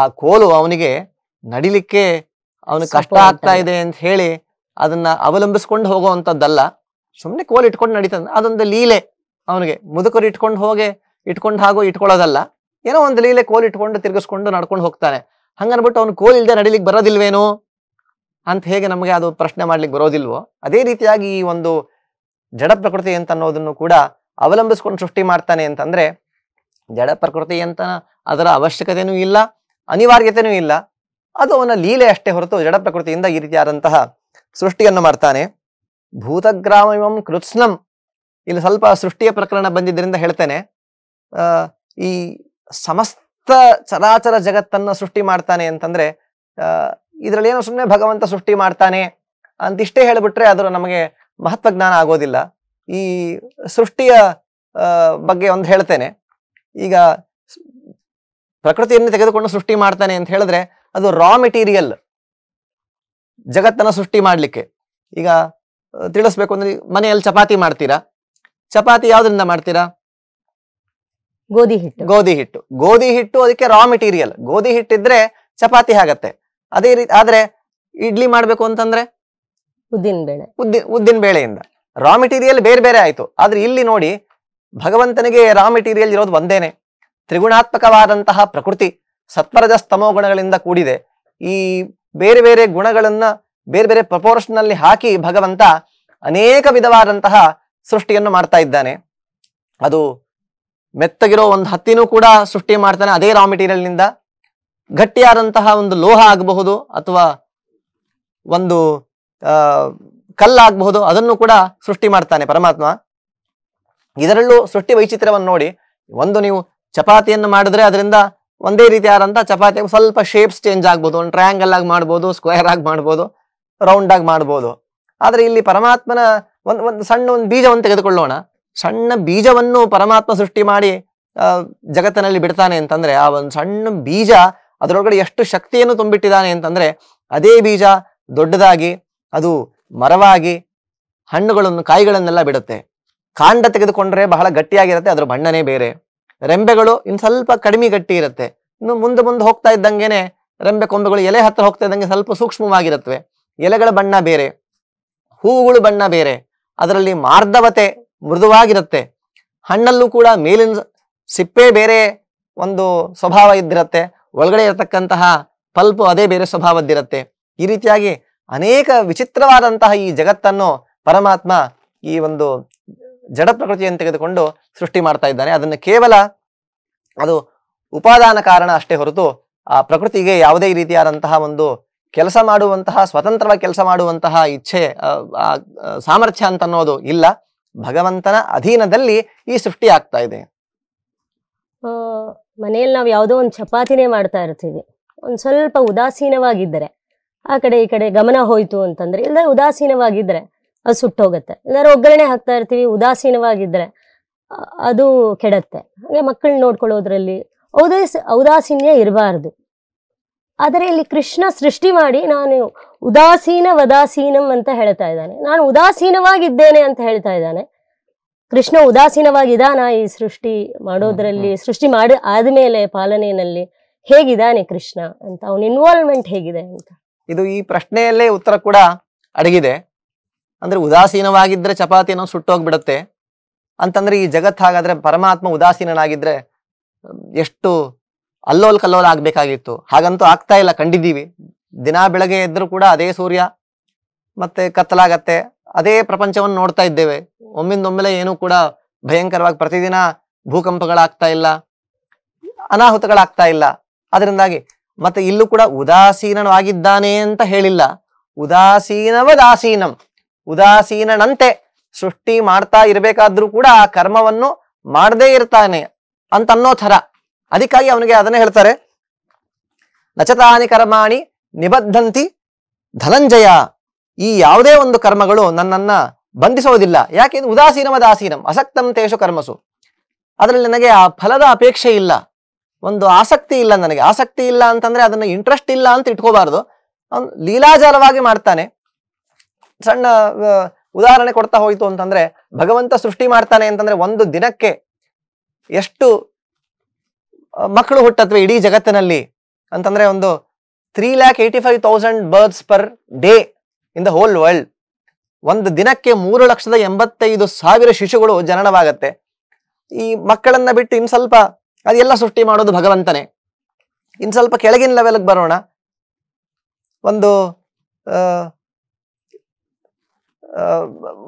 ಆ ಕೋಲು ಅವನಿಗೆ ನಡಿಲಿಕ್ಕೆ ಅವನು ಕಷ್ಟ ಆಗ್ತಾ ಇದೆ ಅಂತ ಹೇಳಿ ಅದನ್ನ ಅವಲಂಬಿಸ್ಕೊಂಡು ಹೋಗುವಂಥದ್ದಲ್ಲ ಸುಮ್ಮನೆ ಕೋಲ್ ಇಟ್ಕೊಂಡು ನಡೀತದ ಅದೊಂದು ಲೀಲೆ ಅವನಿಗೆ ಮುದುಕರು ಇಟ್ಕೊಂಡು ಹೋಗಿ ಇಟ್ಕೊಂಡು ಹಾಗೂ ಇಟ್ಕೊಳ್ಳೋದಲ್ಲ ಏನೋ ಒಂದು ಲೀಲೆ ಕೋಲ್ ಇಟ್ಕೊಂಡು ತಿರ್ಗಿಸ್ಕೊಂಡು ನಡ್ಕೊಂಡು ಹೋಗ್ತಾನೆ ಹಂಗನ್ಬಿಟ್ಟು ಅವ್ನು ಕೋಲ್ ಇಲ್ಲದೆ ನಡಿಲಿಕ್ಕೆ ಬರೋದಿಲ್ವೇನು ಅಂತ ಹೇಗೆ ನಮಗೆ ಅದು ಪ್ರಶ್ನೆ ಮಾಡ್ಲಿಕ್ಕೆ ಬರೋದಿಲ್ವೋ ಅದೇ ರೀತಿಯಾಗಿ ಈ ಒಂದು ಜಡ ಪ್ರಕೃತಿ ಅಂತ ಅನ್ನೋದನ್ನು ಕೂಡ ಅವಲಂಬಿಸ್ಕೊಂಡು ಸೃಷ್ಟಿ ಮಾಡ್ತಾನೆ ಅಂತಂದ್ರೆ ಜಡ ಪ್ರಕೃತಿ ಅಂತ ಅದರ ಅವಶ್ಯಕತೆಯೂ ಇಲ್ಲ ಅನಿವಾರ್ಯತೆಯೂ ಇಲ್ಲ ಅದು ಅವನ ಲೀಲೆ ಅಷ್ಟೇ ಹೊರತು ಜಡ ಪ್ರಕೃತಿಯಿಂದ ಈ ರೀತಿಯಾದಂತಹ ಸೃಷ್ಟಿಯನ್ನು ಮಾಡ್ತಾನೆ ಭೂತಗ್ರಾಮಂ ಕೃತ್ಸ್ನಂ ಇಲ್ಲಿ ಸ್ವಲ್ಪ ಸೃಷ್ಟಿಯ ಪ್ರಕರಣ ಬಂದಿದ್ದರಿಂದ ಹೇಳ್ತೇನೆ ಈ ಸಮಸ್ತ ಚರಾಚರ ಜಗತ್ತನ್ನು ಸೃಷ್ಟಿ ಮಾಡ್ತಾನೆ ಅಂತಂದ್ರೆ ಇದರಲ್ಲಿ ಏನೋ ಸುಮ್ಮನೆ ಭಗವಂತ ಸೃಷ್ಟಿ ಮಾಡ್ತಾನೆ ಅಂತಿಷ್ಟೇ ಹೇಳಿಬಿಟ್ರೆ ಅದರ ನಮಗೆ ಮಹತ್ವ ಜ್ಞಾನ ಆಗೋದಿಲ್ಲ ಈ ಸೃಷ್ಟಿಯ ಬಗ್ಗೆ ಒಂದು ಹೇಳ್ತೇನೆ ಈಗ ಪ್ರಕೃತಿಯನ್ನು ತೆಗೆದುಕೊಂಡು ಸೃಷ್ಟಿ ಮಾಡ್ತಾನೆ ಅಂತ ಹೇಳಿದ್ರೆ ಅದು ರಾ ಮೆಟೀರಿಯಲ್ ಜಗತ್ತನ್ನು ಸೃಷ್ಟಿ ಮಾಡಲಿಕ್ಕೆ ಈಗ ತಿಳಿಸ್ಬೇಕು ಅಂದ್ರೆ ಮನೆಯಲ್ಲಿ ಚಪಾತಿ ಮಾಡ್ತೀರಾ ಚಪಾತಿ ಯಾವ್ದ್ರಿಂದ ಮಾಡ್ತೀರಾ ಗೋಧಿ ಹಿಟ್ಟು ಗೋಧಿ ಹಿಟ್ಟು ಗೋಧಿ ಹಿಟ್ಟು ಅದಕ್ಕೆ ರಾ ಮೆಟೀರಿಯಲ್ ಗೋಧಿ ಹಿಟ್ಟಿದ್ರೆ ಚಪಾತಿ ಆಗತ್ತೆ ಅದೇ ರೀತಿ ಆದ್ರೆ ಇಡ್ಲಿ ಮಾಡ್ಬೇಕು ಅಂತಂದ್ರೆ ಉದ್ದಿನ ಬೇಳೆ ಉದ್ದಿನ ಉದ್ದಿನ ಬೇಳೆಯಿಂದ ರಾ ಮೆಟೀರಿಯಲ್ ಬೇರೆ ಬೇರೆ ಆಯಿತು ಆದರೆ ಇಲ್ಲಿ ನೋಡಿ ಭಗವಂತನಿಗೆ ರಾ ಮೆಟೀರಿಯಲ್ ಇರೋದು ಒಂದೇನೆ ತ್ರಿಗುಣಾತ್ಮಕವಾದಂತಹ ಪ್ರಕೃತಿ ಸತ್ವರಜಸ್ತಮೋ ಗುಣಗಳಿಂದ ಕೂಡಿದೆ ಈ ಬೇರೆ ಬೇರೆ ಗುಣಗಳನ್ನು ಬೇರೆ ಬೇರೆ ಅಲ್ಲಿ ಹಾಕಿ ಭಗವಂತ ಅನೇಕ ವಿಧವಾದಂತಹ ಸೃಷ್ಟಿಯನ್ನು ಮಾಡ್ತಾ ಇದ್ದಾನೆ ಅದು ಮೆತ್ತಗಿರೋ ಒಂದು ಹತ್ತಿನೂ ಕೂಡ ಸೃಷ್ಟಿ ಮಾಡ್ತಾನೆ ಅದೇ ರಾ ಮೆಟೀರಿಯಲ್ನಿಂದ ಗಟ್ಟಿಯಾದಂತಹ ಒಂದು ಲೋಹ ಆಗಬಹುದು ಅಥವಾ ಒಂದು ಕಲ್ಲಾಗಬಹುದು ಅದನ್ನು ಕೂಡ ಸೃಷ್ಟಿ ಮಾಡ್ತಾನೆ ಪರಮಾತ್ಮ ಇದರಲ್ಲೂ ಸೃಷ್ಟಿ ವೈಚಿತ್ರ್ಯವನ್ನು ನೋಡಿ ಒಂದು ನೀವು ಚಪಾತಿಯನ್ನು ಮಾಡಿದ್ರೆ ಅದರಿಂದ ಒಂದೇ ರೀತಿ ಆದಂಥ ಚಪಾತಿ ಸ್ವಲ್ಪ ಶೇಪ್ಸ್ ಚೇಂಜ್ ಆಗ್ಬೋದು ಒಂದು ಟ್ರಯಾಂಗಲ್ ಆಗಿ ಮಾಡ್ಬೋದು ಸ್ಕ್ವೇರ್ ಆಗಿ ಮಾಡ್ಬೋದು ರೌಂಡ್ ಆಗಿ ಮಾಡ್ಬೋದು ಆದರೆ ಇಲ್ಲಿ ಪರಮಾತ್ಮನ ಒಂದು ಒಂದು ಸಣ್ಣ ಒಂದು ಬೀಜವನ್ನು ತೆಗೆದುಕೊಳ್ಳೋಣ ಸಣ್ಣ ಬೀಜವನ್ನು ಪರಮಾತ್ಮ ಸೃಷ್ಟಿ ಮಾಡಿ ಜಗತ್ತಿನಲ್ಲಿ ಬಿಡ್ತಾನೆ ಅಂತಂದ್ರೆ ಆ ಒಂದು ಸಣ್ಣ ಬೀಜ ಅದರೊಳಗಡೆ ಎಷ್ಟು ಶಕ್ತಿಯನ್ನು ತುಂಬಿಟ್ಟಿದ್ದಾನೆ ಅಂತಂದ್ರೆ ಅದೇ ಬೀಜ ದೊಡ್ಡದಾಗಿ ಅದು ಮರವಾಗಿ ಹಣ್ಣುಗಳನ್ನು ಕಾಯಿಗಳನ್ನೆಲ್ಲ ಬಿಡುತ್ತೆ ಕಾಂಡ ತೆಗೆದುಕೊಂಡ್ರೆ ಬಹಳ ಗಟ್ಟಿಯಾಗಿರುತ್ತೆ ಅದರ ಬಣ್ಣನೇ ಬೇರೆ ರೆಂಬೆಗಳು ಇನ್ನು ಸ್ವಲ್ಪ ಕಡಿಮೆ ಗಟ್ಟಿ ಇರುತ್ತೆ ಇನ್ನು ಮುಂದೆ ಮುಂದೆ ಹೋಗ್ತಾ ಇದ್ದಂಗೆನೆ ರೆಂಬೆ ಕೊಂಬೆಗಳು ಎಲೆ ಹತ್ರ ಹೋಗ್ತಾ ಇದ್ದಂಗೆ ಸ್ವಲ್ಪ ಸೂಕ್ಷ್ಮವಾಗಿರುತ್ತವೆ ಎಲೆಗಳ ಬಣ್ಣ ಬೇರೆ ಹೂವುಗಳು ಬಣ್ಣ ಬೇರೆ ಅದರಲ್ಲಿ ಮಾರ್ಧವತೆ ಮೃದುವಾಗಿರುತ್ತೆ ಹಣ್ಣಲ್ಲೂ ಕೂಡ ಮೇಲಿನ ಸಿಪ್ಪೆ ಬೇರೆ ಒಂದು ಸ್ವಭಾವ ಇದ್ದಿರುತ್ತೆ ಒಳಗಡೆ ಇರತಕ್ಕಂತಹ ಪಲ್ಪು ಅದೇ ಬೇರೆ ಸ್ವಭಾವದ್ದಿರುತ್ತೆ ಈ ರೀತಿಯಾಗಿ ಅನೇಕ ವಿಚಿತ್ರವಾದಂತಹ ಈ ಜಗತ್ತನ್ನು ಪರಮಾತ್ಮ ಈ ಒಂದು ಜಡ ಪ್ರಕೃತಿಯನ್ನು ತೆಗೆದುಕೊಂಡು ಸೃಷ್ಟಿ ಮಾಡ್ತಾ ಇದ್ದಾನೆ ಅದನ್ನು ಕೇವಲ ಅದು ಉಪಾದಾನ ಕಾರಣ ಅಷ್ಟೇ ಹೊರತು ಆ ಪ್ರಕೃತಿಗೆ ಯಾವುದೇ ರೀತಿಯಾದಂತಹ ಒಂದು ಕೆಲಸ ಮಾಡುವಂತಹ ಸ್ವತಂತ್ರವಾಗಿ ಕೆಲಸ ಮಾಡುವಂತಹ ಇಚ್ಛೆ ಸಾಮರ್ಥ್ಯ ಅಂತ ಅನ್ನೋದು ಇಲ್ಲ ಭಗವಂತನ ಅಧೀನದಲ್ಲಿ ಈ ಸೃಷ್ಟಿ ಆಗ್ತಾ ಇದೆ ಮನೆಯಲ್ಲಿ ನಾವು ಯಾವುದೋ ಒಂದು ಚಪಾತಿನೇ ಮಾಡ್ತಾ ಇರ್ತೀವಿ ಒಂದು ಸ್ವಲ್ಪ ಉದಾಸೀನವಾಗಿದ್ದರೆ ಆ ಕಡೆ ಈ ಕಡೆ ಗಮನ ಹೋಯ್ತು ಅಂತಂದ್ರೆ ಇಲ್ಲ ಉದಾಸೀನವಾಗಿದ್ರೆ ಅದು ಸುಟ್ಟೋಗತ್ತೆ ಇಲ್ಲಾದ್ರೆ ಒಗ್ಗರಣೆ ಹಾಕ್ತಾ ಇರ್ತೀವಿ ಉದಾಸೀನವಾಗಿದ್ರೆ ಅದು ಕೆಡತ್ತೆ ಹಾಗೆ ಮಕ್ಕಳನ್ನ ನೋಡ್ಕೊಳ್ಳೋದ್ರಲ್ಲಿ ಔದಾಸ ಔದಾಸೀನ್ಯ ಇರಬಾರ್ದು ಆದರೆ ಇಲ್ಲಿ ಕೃಷ್ಣ ಸೃಷ್ಟಿ ಮಾಡಿ ನಾನು ಉದಾಸೀನ ವದಾಸೀನಂ ಅಂತ ಹೇಳ್ತಾ ಇದ್ದಾನೆ ನಾನು ಉದಾಸೀನವಾಗಿದ್ದೇನೆ ಅಂತ ಹೇಳ್ತಾ ಇದ್ದಾನೆ ಕೃಷ್ಣ ಉದಾಸೀನವಾಗಿದ್ದಾನ ಈ ಸೃಷ್ಟಿ ಮಾಡೋದ್ರಲ್ಲಿ ಸೃಷ್ಟಿ ಮಾಡಿ ಆದ್ಮೇಲೆ ಪಾಲನೆಯಲ್ಲಿ ಹೇಗಿದ್ದಾನೆ ಕೃಷ್ಣ ಅಂತ ಅವನ ಇನ್ವಾಲ್ವ್ಮೆಂಟ್ ಹೇಗಿದೆ ಅಂತ ಇದು ಈ ಪ್ರಶ್ನೆಯಲ್ಲೇ ಉತ್ತರ ಕೂಡ ಅಡಗಿದೆ ಅಂದ್ರೆ ಉದಾಸೀನವಾಗಿದ್ರೆ ಚಪಾತಿನೋ ಸುಟ್ಟೋಗ್ಬಿಡತ್ತೆ ಅಂತಂದ್ರೆ ಈ ಜಗತ್ ಹಾಗಾದ್ರೆ ಪರಮಾತ್ಮ ಉದಾಸೀನನಾಗಿದ್ರೆ ಎಷ್ಟು ಅಲ್ಲೋಲ್ ಕಲ್ಲೋಲ್ ಆಗ್ಬೇಕಾಗಿತ್ತು ಹಾಗಂತೂ ಆಗ್ತಾ ಇಲ್ಲ ಕಂಡಿದ್ದೀವಿ ದಿನಾ ಬೆಳಗ್ಗೆ ಇದ್ದರೂ ಕೂಡ ಅದೇ ಸೂರ್ಯ ಮತ್ತೆ ಕತ್ತಲಾಗತ್ತೆ ಅದೇ ಪ್ರಪಂಚವನ್ನು ನೋಡ್ತಾ ಇದ್ದೇವೆ ಒಮ್ಮಿಂದೊಮ್ಮೆಲೆ ಏನೂ ಕೂಡ ಭಯಂಕರವಾಗಿ ಪ್ರತಿದಿನ ಭೂಕಂಪಗಳಾಗ್ತಾ ಇಲ್ಲ ಅನಾಹುತಗಳಾಗ್ತಾ ಇಲ್ಲ ಅದರಿಂದಾಗಿ ಮತ್ತೆ ಇಲ್ಲೂ ಕೂಡ ಉದಾಸೀನವಾಗಿದ್ದಾನೆ ಅಂತ ಹೇಳಿಲ್ಲ ಉದಾಸೀನವದಾಸೀನಂ ಉದಾಸೀನಂತೆ ಉದಾಸೀನನಂತೆ ಸೃಷ್ಟಿ ಮಾಡ್ತಾ ಇರಬೇಕಾದ್ರೂ ಕೂಡ ಆ ಕರ್ಮವನ್ನು ಮಾಡದೇ ಇರ್ತಾನೆ ಅಂತ ಅನ್ನೋ ಥರ ಅದಕ್ಕಾಗಿ ಅವನಿಗೆ ಅದನ್ನ ಹೇಳ್ತಾರೆ ನಚತಾನಿ ಕರ್ಮಾಣಿ ನಿಬದ್ಧಂತಿ ಧನಂಜಯ ಈ ಯಾವುದೇ ಒಂದು ಕರ್ಮಗಳು ನನ್ನನ್ನ ಬಂಧಿಸೋದಿಲ್ಲ ಯಾಕೆ ಉದಾಸೀನವದಾಸೀನಂ ಅಸಕ್ತಂತೇಶು ಅಸಕ್ತಂ ತೇಷು ಕರ್ಮಸು ಅದರಲ್ಲಿ ನನಗೆ ಆ ಫಲದ ಅಪೇಕ್ಷೆ ಇಲ್ಲ ಒಂದು ಆಸಕ್ತಿ ಇಲ್ಲ ನನಗೆ ಆಸಕ್ತಿ ಇಲ್ಲ ಅಂತಂದ್ರೆ ಅದನ್ನ ಇಂಟ್ರೆಸ್ಟ್ ಇಲ್ಲ ಅಂತ ಇಟ್ಕೋಬಾರ್ದು ಅವ್ನು ಲೀಲಾಜಾಲವಾಗಿ ಮಾಡ್ತಾನೆ ಸಣ್ಣ ಉದಾಹರಣೆ ಕೊಡ್ತಾ ಹೋಯಿತು ಅಂತಂದ್ರೆ ಭಗವಂತ ಸೃಷ್ಟಿ ಮಾಡ್ತಾನೆ ಅಂತಂದ್ರೆ ಒಂದು ದಿನಕ್ಕೆ ಎಷ್ಟು ಮಕ್ಕಳು ಹುಟ್ಟತ್ವೆ ಇಡೀ ಜಗತ್ತಿನಲ್ಲಿ ಅಂತಂದ್ರೆ ಒಂದು three lakh eighty five thousand birds per day in the whole world ಒಂದು ದಿನಕ್ಕೆ ಮೂರು ಲಕ್ಷದ ಎಂಬತ್ತೈದು ಸಾವಿರ ಶಿಶುಗಳು ಜನನವಾಗತ್ತೆ ಈ ಮಕ್ಕಳನ್ನ ಬಿಟ್ಟು ಇನ್ ಸ್ವಲ್ಪ ಅದೆಲ್ಲ ಸೃಷ್ಟಿ ಮಾಡೋದು ಭಗವಂತನೇ ಇನ್ನು ಸ್ವಲ್ಪ ಕೆಳಗಿನ ಲೆವೆಲ್ಗೆ ಬರೋಣ ಒಂದು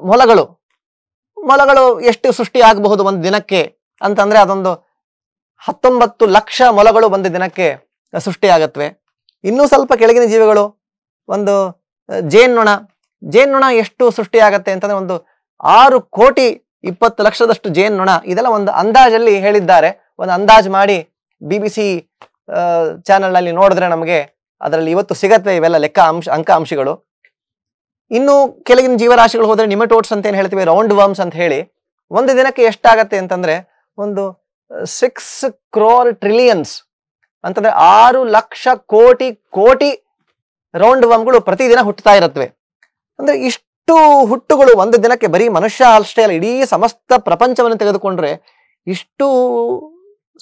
ಮೊಲಗಳು ಮೊಲಗಳು ಎಷ್ಟು ಸೃಷ್ಟಿ ಆಗಬಹುದು ಒಂದು ದಿನಕ್ಕೆ ಅಂತಂದ್ರೆ ಅದೊಂದು ಹತ್ತೊಂಬತ್ತು ಲಕ್ಷ ಮೊಲಗಳು ಒಂದು ದಿನಕ್ಕೆ ಸೃಷ್ಟಿಯಾಗತ್ವೆ ಇನ್ನೂ ಸ್ವಲ್ಪ ಕೆಳಗಿನ ಜೀವಿಗಳು ಒಂದು ಜೇನ್ ಜೇನ್ನೊಣ ಎಷ್ಟು ಸೃಷ್ಟಿ ಆಗುತ್ತೆ ಅಂತಂದ್ರೆ ಒಂದು ಆರು ಕೋಟಿ ಇಪ್ಪತ್ತು ಲಕ್ಷದಷ್ಟು ಜೇನ್ನೊಣ ಇದೆಲ್ಲ ಒಂದು ಅಂದಾಜಲ್ಲಿ ಹೇಳಿದ್ದಾರೆ ಒಂದು ಅಂದಾಜು ಮಾಡಿ ಬಿ ಬಿ ಸಿ ಚಾನೆಲ್ ನೋಡಿದ್ರೆ ನಮಗೆ ಅದರಲ್ಲಿ ಇವತ್ತು ಸಿಗತ್ತೆ ಇವೆಲ್ಲ ಲೆಕ್ಕ ಅಂಶ ಅಂಕ ಅಂಶಗಳು ಇನ್ನು ಕೆಲಗಿನ ಜೀವರಾಶಿಗಳು ಹೋದ್ರೆ ನಿಮಟೋಟ್ಸ್ ಅಂತ ಏನು ಹೇಳ್ತೀವಿ ರೌಂಡ್ ವರ್ಮ್ಸ್ ಅಂತ ಹೇಳಿ ಒಂದು ದಿನಕ್ಕೆ ಎಷ್ಟಾಗತ್ತೆ ಅಂತಂದ್ರೆ ಒಂದು ಸಿಕ್ಸ್ ಕ್ರೋರ್ ಟ್ರಿಲಿಯನ್ಸ್ ಅಂತಂದ್ರೆ ಆರು ಲಕ್ಷ ಕೋಟಿ ಕೋಟಿ ರೌಂಡ್ ವರ್ಮ್ಗಳು ಪ್ರತಿದಿನ ಹುಟ್ಟುತ್ತಾ ಇರುತ್ತವೆ ಅಂದ್ರೆ ಇಷ್ಟು ಹುಟ್ಟುಗಳು ಒಂದು ದಿನಕ್ಕೆ ಬರೀ ಮನುಷ್ಯ ಅಷ್ಟೇ ಅಲ್ಲ ಇಡೀ ಸಮಸ್ತ ಪ್ರಪಂಚವನ್ನು ತೆಗೆದುಕೊಂಡ್ರೆ ಇಷ್ಟು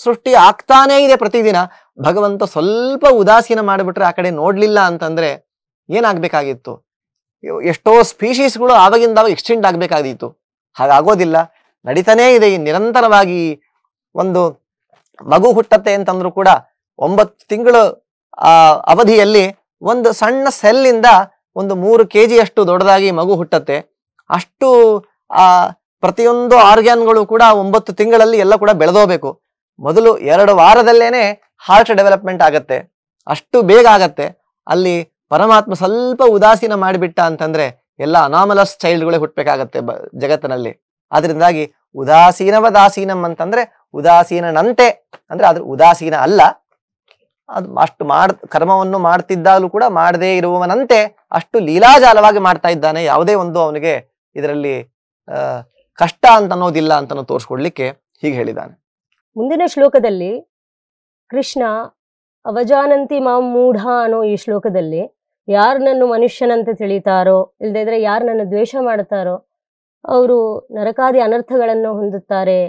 ಸೃಷ್ಟಿ ಆಗ್ತಾನೇ ಇದೆ ಪ್ರತಿದಿನ ಭಗವಂತ ಸ್ವಲ್ಪ ಉದಾಸೀನ ಮಾಡಿಬಿಟ್ರೆ ಆ ಕಡೆ ನೋಡಲಿಲ್ಲ ಅಂತಂದ್ರೆ ಏನಾಗಬೇಕಾಗಿತ್ತು ಎಷ್ಟೋ ಸ್ಪೀಶೀಸ್ಗಳು ಆವಾಗ ಎಕ್ಸ್ಟೆಂಡ್ ಆಗ್ಬೇಕಾಗಿತ್ತು ಹಾಗಾಗೋದಿಲ್ಲ ನಡೀತಾನೇ ಇದೆ ಈ ನಿರಂತರವಾಗಿ ಒಂದು ಮಗು ಹುಟ್ಟತ್ತೆ ಅಂತಂದ್ರು ಕೂಡ ಒಂಬತ್ತು ತಿಂಗಳು ಆ ಅವಧಿಯಲ್ಲಿ ಒಂದು ಸಣ್ಣ ಸೆಲ್ಲಿಂದ ಒಂದು ಮೂರು ಕೆ ಜಿಯಷ್ಟು ದೊಡ್ಡದಾಗಿ ಮಗು ಹುಟ್ಟತ್ತೆ ಅಷ್ಟು ಆ ಪ್ರತಿಯೊಂದು ಆರ್ಗ್ಯಾನ್ಗಳು ಕೂಡ ಒಂಬತ್ತು ತಿಂಗಳಲ್ಲಿ ಎಲ್ಲ ಕೂಡ ಬೆಳೆದೋಗ್ಬೇಕು ಮೊದಲು ಎರಡು ವಾರದಲ್ಲೇನೆ ಹಾರ್ಟ್ ಡೆವಲಪ್ಮೆಂಟ್ ಆಗತ್ತೆ ಅಷ್ಟು ಬೇಗ ಆಗತ್ತೆ ಅಲ್ಲಿ ಪರಮಾತ್ಮ ಸ್ವಲ್ಪ ಉದಾಸೀನ ಮಾಡಿಬಿಟ್ಟ ಅಂತಂದ್ರೆ ಎಲ್ಲ ಅನಾಮಲಸ್ ಚೈಲ್ಡ್ಗಳೇ ಹುಟ್ಟಬೇಕಾಗತ್ತೆ ಬ ಜಗತ್ತಿನಲ್ಲಿ ಅದರಿಂದಾಗಿ ಉದಾಸೀನವದಾಸೀನಂ ಅಂತಂದ್ರೆ ಉದಾಸೀನನಂತೆ ಅಂದ್ರೆ ಅದ್ರ ಉದಾಸೀನ ಅಲ್ಲ ಅದು ಅಷ್ಟು ಮಾಡ್ ಕರ್ಮವನ್ನು ಮಾಡ್ತಿದ್ದಾಗಲೂ ಕೂಡ ಮಾಡದೇ ಇರುವವನಂತೆ ಅಷ್ಟು ಲೀಲಾಜಾಲವಾಗಿ ಮಾಡ್ತಾ ಇದ್ದಾನೆ ಯಾವುದೇ ಒಂದು ಅವನಿಗೆ ಇದರಲ್ಲಿ ಕಷ್ಟ ಅಂತ ಅನ್ನೋದಿಲ್ಲ ಅಂತ ತೋರಿಸ್ಕೊಡ್ಲಿಕ್ಕೆ ಹೀಗೆ ಹೇಳಿದ್ದಾನೆ ಮುಂದಿನ ಶ್ಲೋಕದಲ್ಲಿ ಕೃಷ್ಣ ಅವಜಾನಂತಿ ಮಾಂ ಮೂಢ ಅನ್ನೋ ಈ ಶ್ಲೋಕದಲ್ಲಿ ಯಾರು ನನ್ನ ಮನುಷ್ಯನಂತೆ ತಿಳಿತಾರೋ ಇಲ್ಲದೇ ಇದ್ರೆ ಯಾರು ನನ್ನ ದ್ವೇಷ ಮಾಡ್ತಾರೋ ಅವರು ನರಕಾದಿ ಅನರ್ಥಗಳನ್ನು ಹೊಂದುತ್ತಾರೆ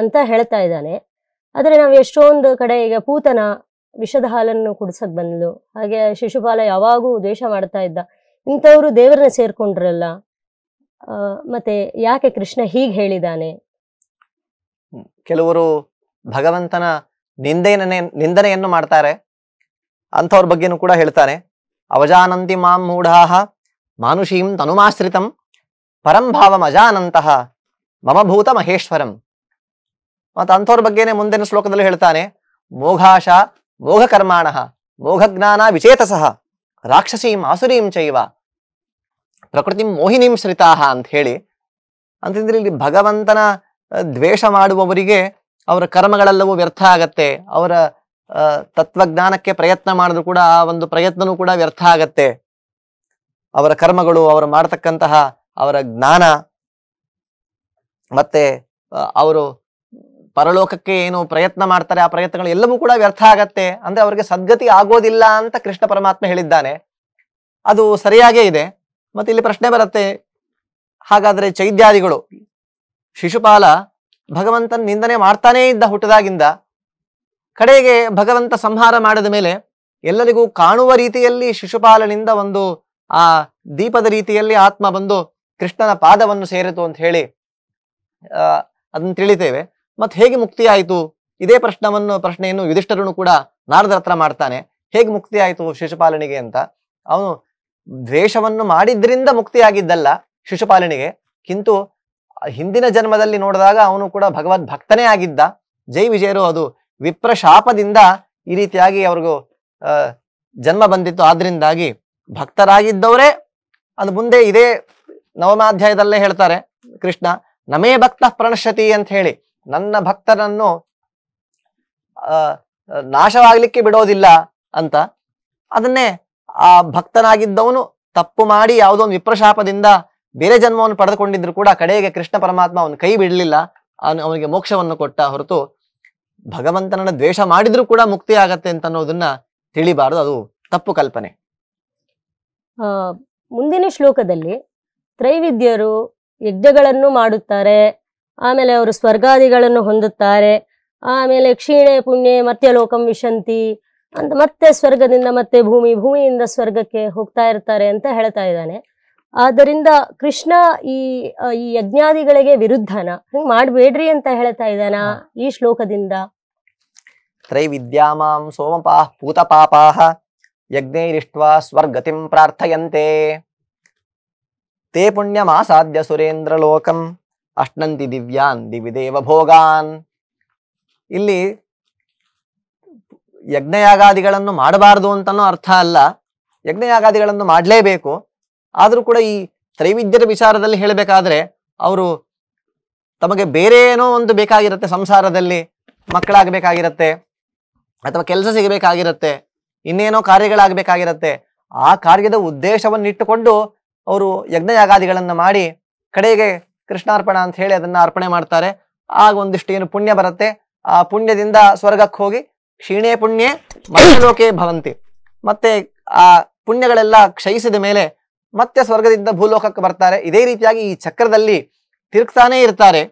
ಅಂತ ಹೇಳ್ತಾ ಇದ್ದಾನೆ ಆದರೆ ನಾವು ಎಷ್ಟೊಂದು ಕಡೆ ಈಗ ಪೂತನ ವಿಷದ ಹಾಲನ್ನು ಕುಡಿಸಕ್ ಬಂದ್ಲು ಹಾಗೆ ಶಿಶುಪಾಲ ಯಾವಾಗೂ ದ್ವೇಷ ಮಾಡ್ತಾ ಇದ್ದ ಇಂಥವ್ರು ದೇವರನ್ನ ಸೇರ್ಕೊಂಡ್ರಲ್ಲ ಮತ್ತೆ ಯಾಕೆ ಕೃಷ್ಣ ಹೀಗೆ ಹೇಳಿದಾನೆ ಕೆಲವರು ಭಗವಂತನ ನಿಂದೆಯನ್ನೇ ನಿಂದನೆಯನ್ನು ಮಾಡ್ತಾರೆ ಅಂಥವ್ರ ಬಗ್ಗೆನೂ ಕೂಡ ಹೇಳ್ತಾನೆ ಅವಜಾನಂತಿ ಮಾಂ ಮೂಢಾಹ ಮಾನುಷೀಂ ತನುಮಾಶ್ರಿತಂ ಪರಂಭಾವಂ ಅಜಾನಂತಹ ಮಮಭೂತ ಮಹೇಶ್ವರಂ ಮತ್ತು ಅಂಥವ್ರ ಬಗ್ಗೆನೆ ಮುಂದಿನ ಶ್ಲೋಕದಲ್ಲಿ ಹೇಳ್ತಾನೆ ಮೋಘಾಶ ಮೋಘಕರ್ಮಾಣ ಮೋಘಜ್ಞಾನ ವಿಚೇತಸಃ ರಾಕ್ಷಸೀಂ ಆಸುರೀಂ ಚೈವ ಪ್ರಕೃತಿ ಮೋಹಿನೀಂ ಶ್ರಿತಾಹ ಅಂತ ಹೇಳಿ ಅಂತಂದ್ರೆ ಇಲ್ಲಿ ಭಗವಂತನ ದ್ವೇಷ ಮಾಡುವವರಿಗೆ ಅವರ ಕರ್ಮಗಳೆಲ್ಲವೂ ವ್ಯರ್ಥ ಆಗತ್ತೆ ಅವರ ತತ್ವಜ್ಞಾನಕ್ಕೆ ಪ್ರಯತ್ನ ಮಾಡಿದ್ರು ಕೂಡ ಆ ಒಂದು ಪ್ರಯತ್ನನೂ ಕೂಡ ವ್ಯರ್ಥ ಆಗತ್ತೆ ಅವರ ಕರ್ಮಗಳು ಅವರು ಮಾಡತಕ್ಕಂತಹ ಅವರ ಜ್ಞಾನ ಮತ್ತೆ ಅವರು ಪರಲೋಕಕ್ಕೆ ಏನು ಪ್ರಯತ್ನ ಮಾಡ್ತಾರೆ ಆ ಪ್ರಯತ್ನಗಳು ಎಲ್ಲವೂ ಕೂಡ ವ್ಯರ್ಥ ಆಗತ್ತೆ ಅಂದ್ರೆ ಅವರಿಗೆ ಸದ್ಗತಿ ಆಗೋದಿಲ್ಲ ಅಂತ ಕೃಷ್ಣ ಪರಮಾತ್ಮ ಹೇಳಿದ್ದಾನೆ ಅದು ಸರಿಯಾಗೇ ಇದೆ ಮತ್ತೆ ಇಲ್ಲಿ ಪ್ರಶ್ನೆ ಬರುತ್ತೆ ಹಾಗಾದ್ರೆ ಚೈದ್ಯಾದಿಗಳು ಶಿಶುಪಾಲ ಭಗವಂತನ ನಿಂದನೆ ಮಾಡ್ತಾನೇ ಇದ್ದ ಹುಟ್ಟದಾಗಿಂದ ಕಡೆಗೆ ಭಗವಂತ ಸಂಹಾರ ಮಾಡಿದ ಮೇಲೆ ಎಲ್ಲರಿಗೂ ಕಾಣುವ ರೀತಿಯಲ್ಲಿ ಶಿಶುಪಾಲನಿಂದ ಒಂದು ಆ ದೀಪದ ರೀತಿಯಲ್ಲಿ ಆತ್ಮ ಬಂದು ಕೃಷ್ಣನ ಪಾದವನ್ನು ಸೇರಿತು ಅಂತ ಹೇಳಿ ಅದನ್ನು ತಿಳಿತೇವೆ ಮತ್ತೆ ಹೇಗೆ ಮುಕ್ತಿಯಾಯಿತು ಇದೇ ಪ್ರಶ್ನವನ್ನು ಪ್ರಶ್ನೆಯನ್ನು ಯುಧಿಷ್ಠರನು ಕೂಡ ನಾರದ ಹತ್ರ ಮಾಡ್ತಾನೆ ಹೇಗೆ ಮುಕ್ತಿಯಾಯಿತು ಶಿಶುಪಾಲನಿಗೆ ಅಂತ ಅವನು ದ್ವೇಷವನ್ನು ಮಾಡಿದ್ರಿಂದ ಮುಕ್ತಿಯಾಗಿದ್ದಲ್ಲ ಶಿಶುಪಾಲನಿಗೆ ಕಿಂತು ಹಿಂದಿನ ಜನ್ಮದಲ್ಲಿ ನೋಡಿದಾಗ ಅವನು ಕೂಡ ಭಗವದ್ ಭಕ್ತನೇ ಆಗಿದ್ದ ಜೈ ವಿಜಯರು ಅದು ವಿಪ್ರಶಾಪದಿಂದ ಈ ರೀತಿಯಾಗಿ ಅವ್ರಿಗೂ ಜನ್ಮ ಬಂದಿತ್ತು ಆದ್ರಿಂದಾಗಿ ಭಕ್ತರಾಗಿದ್ದವರೇ ಅದು ಮುಂದೆ ಇದೇ ನವಮಾಧ್ಯಾಯದಲ್ಲೇ ಹೇಳ್ತಾರೆ ಕೃಷ್ಣ ನಮೇ ಭಕ್ತ ಪ್ರಣಶತಿ ಅಂತ ಹೇಳಿ ನನ್ನ ಭಕ್ತರನ್ನು ನಾಶವಾಗಲಿಕ್ಕೆ ಬಿಡೋದಿಲ್ಲ ಅಂತ ಅದನ್ನೇ ಆ ಭಕ್ತನಾಗಿದ್ದವನು ತಪ್ಪು ಮಾಡಿ ಯಾವುದೋ ಒಂದು ವಿಪ್ರಶಾಪದಿಂದ ಬೇರೆ ಜನ್ಮವನ್ನು ಪಡೆದುಕೊಂಡಿದ್ರು ಕೂಡ ಕಡೆಗೆ ಕೃಷ್ಣ ಪರಮಾತ್ಮ ಅವನು ಕೈ ಬಿಡಲಿಲ್ಲ ಅವನು ಅವನಿಗೆ ಮೋಕ್ಷವನ್ನು ಕೊಟ್ಟ ಹೊರತು ಭಗವಂತನನ್ನು ದ್ವೇಷ ಮಾಡಿದ್ರು ಕೂಡ ಮುಕ್ತಿ ಆಗತ್ತೆ ಅಂತ ಅನ್ನೋದನ್ನ ತಿಳಿಬಾರದು ಅದು ತಪ್ಪು ಕಲ್ಪನೆ ಮುಂದಿನ ಶ್ಲೋಕದಲ್ಲಿ ತ್ರೈವಿದ್ಯರು ಯಜ್ಞಗಳನ್ನು ಮಾಡುತ್ತಾರೆ ಆಮೇಲೆ ಅವರು ಸ್ವರ್ಗಾದಿಗಳನ್ನು ಹೊಂದುತ್ತಾರೆ ಆಮೇಲೆ ಕ್ಷೀಣೆ ಪುಣ್ಯ ಮತ್ತೆ ಲೋಕಂ ವಿಶಂತಿ ಅಂತ ಮತ್ತೆ ಸ್ವರ್ಗದಿಂದ ಮತ್ತೆ ಭೂಮಿ ಭೂಮಿಯಿಂದ ಸ್ವರ್ಗಕ್ಕೆ ಹೋಗ್ತಾ ಇರ್ತಾರೆ ಅಂತ ಹೇಳ್ತಾ ಇದ್ದಾನೆ ಆದ್ದರಿಂದ ಕೃಷ್ಣ ಈ ಈ ಯಜ್ಞಾದಿಗಳಿಗೆ ವಿರುದ್ಧನ ಹಿಂಗ್ ಮಾಡ್ಬೇಡ್ರಿ ಅಂತ ಹೇಳ್ತಾ ಇದ್ದಾನ ಈ ಶ್ಲೋಕದಿಂದ ತ್ರೈವಿದ್ಯಾಮಾಂ ಸೋಮಪಾ ಪೂತ ಪಾಪಾಹ ಯಜ್ಞೈರಿಷ್ಟ್ವಾ ಸ್ವರ್ಗತಿಂ ಪ್ರಾರ್ಥಯಂತೆ ತೇ ಮಾಸಾಧ್ಯ ಸುರೇಂದ್ರ ಲೋಕಂ ಅಷ್ಟ್ನಂತಿ ದಿವ್ಯಾನ್ ದೇವ ಭೋಗಾನ್ ಇಲ್ಲಿ ಯಜ್ಞಯಾಗಾದಿಗಳನ್ನು ಮಾಡಬಾರದು ಅಂತನೂ ಅರ್ಥ ಅಲ್ಲ ಯಜ್ಞಯಾಗಾದಿಗಳನ್ನು ಮಾಡಲೇಬೇಕು ಆದರೂ ಕೂಡ ಈ ತ್ರೈವಿದ್ಯದ ವಿಚಾರದಲ್ಲಿ ಹೇಳಬೇಕಾದ್ರೆ ಅವರು ತಮಗೆ ಬೇರೆ ಏನೋ ಒಂದು ಬೇಕಾಗಿರುತ್ತೆ ಸಂಸಾರದಲ್ಲಿ ಮಕ್ಕಳಾಗಬೇಕಾಗಿರತ್ತೆ ಅಥವಾ ಕೆಲಸ ಸಿಗಬೇಕಾಗಿರತ್ತೆ ಇನ್ನೇನೋ ಕಾರ್ಯಗಳಾಗಬೇಕಾಗಿರತ್ತೆ ಆ ಕಾರ್ಯದ ಉದ್ದೇಶವನ್ನಿಟ್ಟುಕೊಂಡು ಅವರು ಯಾಗಾದಿಗಳನ್ನು ಮಾಡಿ ಕಡೆಗೆ ಕೃಷ್ಣಾರ್ಪಣ ಅಂತ ಹೇಳಿ ಅದನ್ನು ಅರ್ಪಣೆ ಮಾಡ್ತಾರೆ ಆಗ ಒಂದಿಷ್ಟು ಏನು ಪುಣ್ಯ ಬರುತ್ತೆ ಆ ಪುಣ್ಯದಿಂದ ಸ್ವರ್ಗಕ್ಕೆ ಹೋಗಿ ಕ್ಷೀಣೆ ಪುಣ್ಯ ಮನುಷ್ಯಲೋಕೆ ಭವಂತಿ ಮತ್ತೆ ಆ ಪುಣ್ಯಗಳೆಲ್ಲ ಕ್ಷಯಿಸಿದ ಮೇಲೆ ಮತ್ತೆ ಸ್ವರ್ಗದಿಂದ ಭೂಲೋಕಕ್ಕೆ ಬರ್ತಾರೆ ಇದೇ ರೀತಿಯಾಗಿ ಈ ಚಕ್ರದಲ್ಲಿ ತಿರುಗ್ತಾನೇ ಇರ್ತಾರೆ